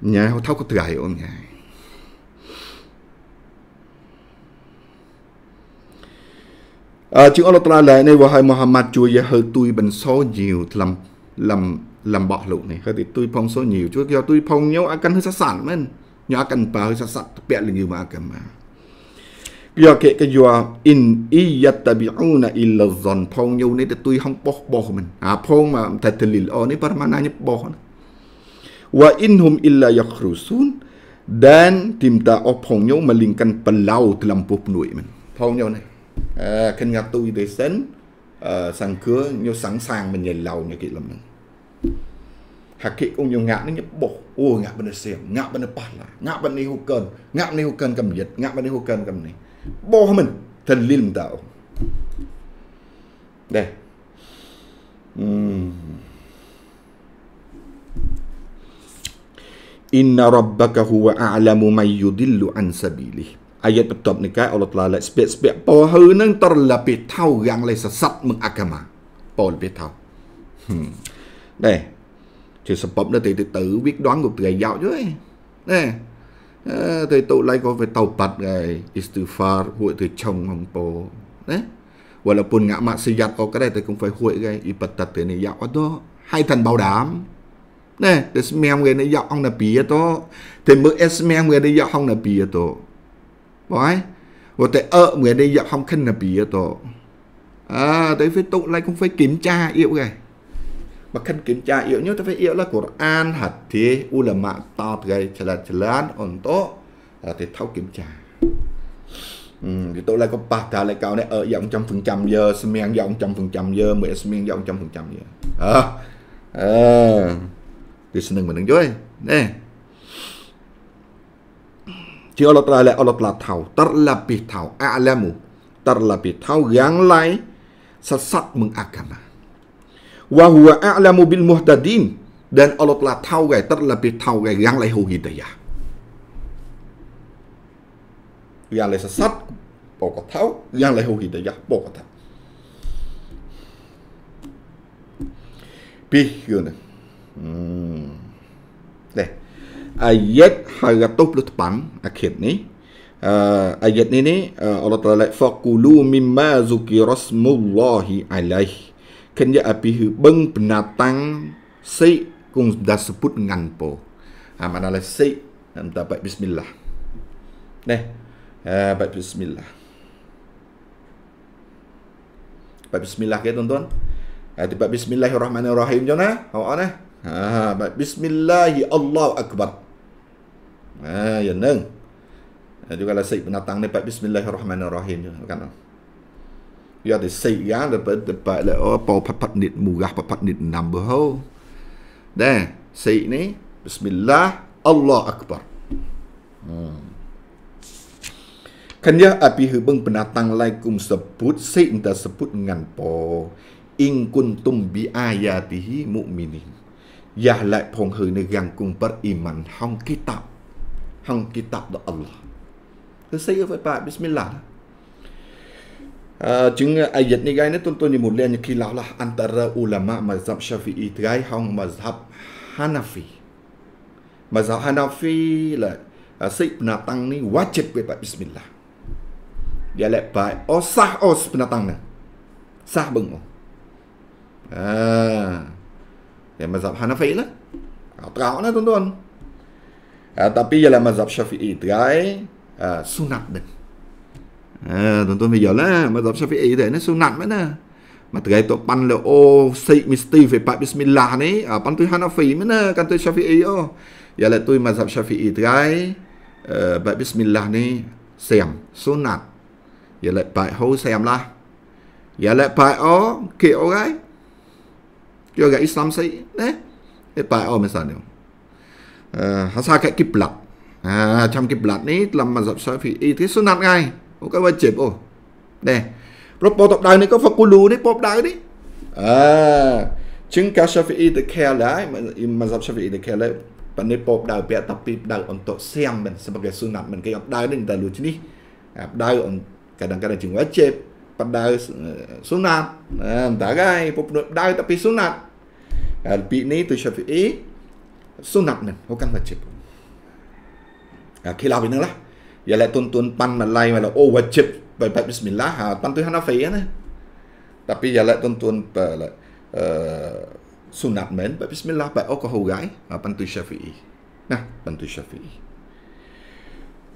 Nhà thau có tựa ôm nhà Chứ ông ta lại này và hai Muhammad chua ya hơi tui bình số nhiều làm làm làm bọ lụ này hơi thì tui phong số nhiều chứ do tui phong nhau akan hơi sát sản men nhau akan pa hơi sát sản bẹ là nhiều mà akan mà do kệ cái do in iyattabi'una illa dhann phong nhau này thì tui không bó bó mình à phong mà thật thật lì ở này bà mà nà nhập bó này wa inhum illa yakhrusun dan timta op phong nyo melingkan pelau dalam puh penuh men phong nyo ni uh, kan ngatu de sen uh, sang ke nyo sang sang men nyai lau nyo ki lam nang hakik ung nyo ngak ni boh oh ngak benda siam ngak benda pahla ngak benda hukan ngak benda hukan kam yet ngak benda hukan kam ni boh men dalil mtao deh hmm Inna rabbaka huwa a'lamu may yudillu an sabilih. Ayat betul ni kan Allah Taala spek-spek pohu nang terlebih tahu yang lai sesat mengagama. Paul biết thao. Hmm. Đây. Chứ sập bấm đó thì, thì tự biết đoán của thầy giáo chứ ấy. Đây. À, thì tụ lại có về tàu bật rồi istighfar hội từ chồng ông bố đấy walaupun ngã mạng sinh giặt ở cái đây thầy cũng phải hội cái tật thầy này giáo đó hai thần bảo đảm nè để xem người này dọc không là bìa to thì mức xem người này dọc không là bìa to bói và tại ở người này dọc không khinh là bìa to à tới phải tụ lại cũng phải kiểm tra yếu cái mà khăn kiểm tra yếu nhớ ta phải yếu là Quran hạt à, thì ulama to gây trở lại trở lại ổn to, là thì thao kiểm tra ừ, thì tôi lại có bạc thà lại cao này ở dòng trăm phần trăm giờ xem dòng trăm phần trăm giờ mới xem dòng trăm phần trăm giờ à. à listening mình nâng nè chỉ Allah Taala Allah Taala thảo tar là bị thảo alamu tar là bị thảo yang lai sesat -sat mengagama wa huwa a'lamu bil muhtadin dan Allah telah tahu gai terlebih tahu gai yang lehu hidayah yang leh sesat pokok tahu yang lehu hidayah pokok tahu bih yunah Hmm. Ayat haratuh puluh tepang akhir ni. Uh, ayat ni ni uh, Allah Ta'ala faqulu mimma zukirasmullahi alaih. Kenya api hubung penatang si kung dah sebut nganpo. Ha, ah, mana lah si minta baik bismillah. Deh. Uh, ah, baik bismillah. Baik bismillah ke tuan-tuan. Uh, ah, tiba bismillahirrahmanirrahim jona. Awak nak? Ha, bismillah Allah Akbar. Ha, ya neng. Ha, juga lah saya penatang ni pak Bismillahirrahmanirrahim juga kan. Ya de sei ya de pa de pa le o pa pa pa nit murah pa pa nit number ho. Dah, sei ni bismillah Allah Akbar. Hmm. ya, api hubung penatang laikum sebut Sik entah sebut dengan po Ingkun tum bi ayatihi mu'minin yah lai phong hư ni gang kung par iman hong kitab hong kitab do Allah tu say yo pa bismillah uh, Chúng uh, ayat ni gai ni tuân tuân ni một lần khi lao lah antara ulama mazhab syafi'i gai hong mazhab hanafi mazhab hanafi là sĩ tăng ni wajib về pak bismillah dia lại pak osah os penatang ni sah bengong ah uh. Ya mazhab Hanafi lah. Ha, ah, terak lah tuan-tuan. Ha, tapi ialah mazhab Syafi'i. Terai ah, ha, sunat dah. Ha, tuan-tuan biar lah. Mazhab Syafi'i dah. Ini sunat mana? Materai tu pan le oh si misti fe pak bismillah ni ah, pan tu Hanafi mana kan tu Syafi'i oh ya le tu mazhab Syafi'i terai uh, bismillah ni siam sunat ya le pak ho siam lah ya le pak oh ke orang juga Islam saya eh Lepas oh misalnya uh, Hasa kayak kiblat à, Trong kiblat ni dalam mazhab syafi'i Itu sunat ngay Bukan wajib oh Nè Rồi bộ tộc đời này có Phật của lù đấy Bộ đời đấy à, Chứng cao syafi'i được khe lại Mazhab syafi'i được khe lại Bạn này bộ đời Bia tapi đời to xem mình Sebagai sunat mình Kayak đời này Dari lucu ni Đời kadang-kadang cuma wajib pada sunat tagai pop dai tapi sunat pi ni tu syafi'i sunat cần vật wajib ờ, khi nào làm nữa là, giờ lại tuần tuần pan mà lại, mà là ô vật wajib bài bài bismillah ha pan tu hanafi á tapi giờ lại tuần tuần là sunat men bài bismillah bài ô có hầu gái pan tu syafi'i nè, pan tu syafi'i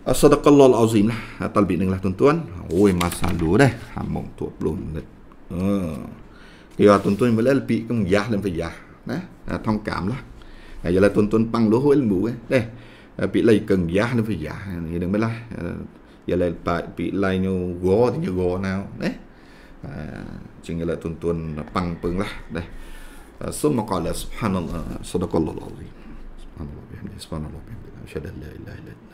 Sadaqallah al-azim lah. Atal ha, bidding lah tuan-tuan. Oi, masa dulu dah. Hamung 20 minit. Hmm. Ya, tuan-tuan boleh lah lebih ke mengyah dan mengyah. Nah, ha? tong kam lah. Ayolah ya tuan-tuan pang luhu ilmu eh. Deh. Pik lai ke mengyah dan mengyah. Ini dengan belah. Ayolah ya pik lai nyu go, tinggal go now. Eh. Cing ayolah tuan-tuan pang pun lah. Deh. Semua kala subhanallah. Sadaqallah al-azim. Subhanallah. Subhanallah. Subhanallah. Subhanallah. Subhanallah. Subhanallah. Subhanallah. Subhanallah. Subhanallah. Subhanallah. Subhanallah. Subhanallah. Subhanallah.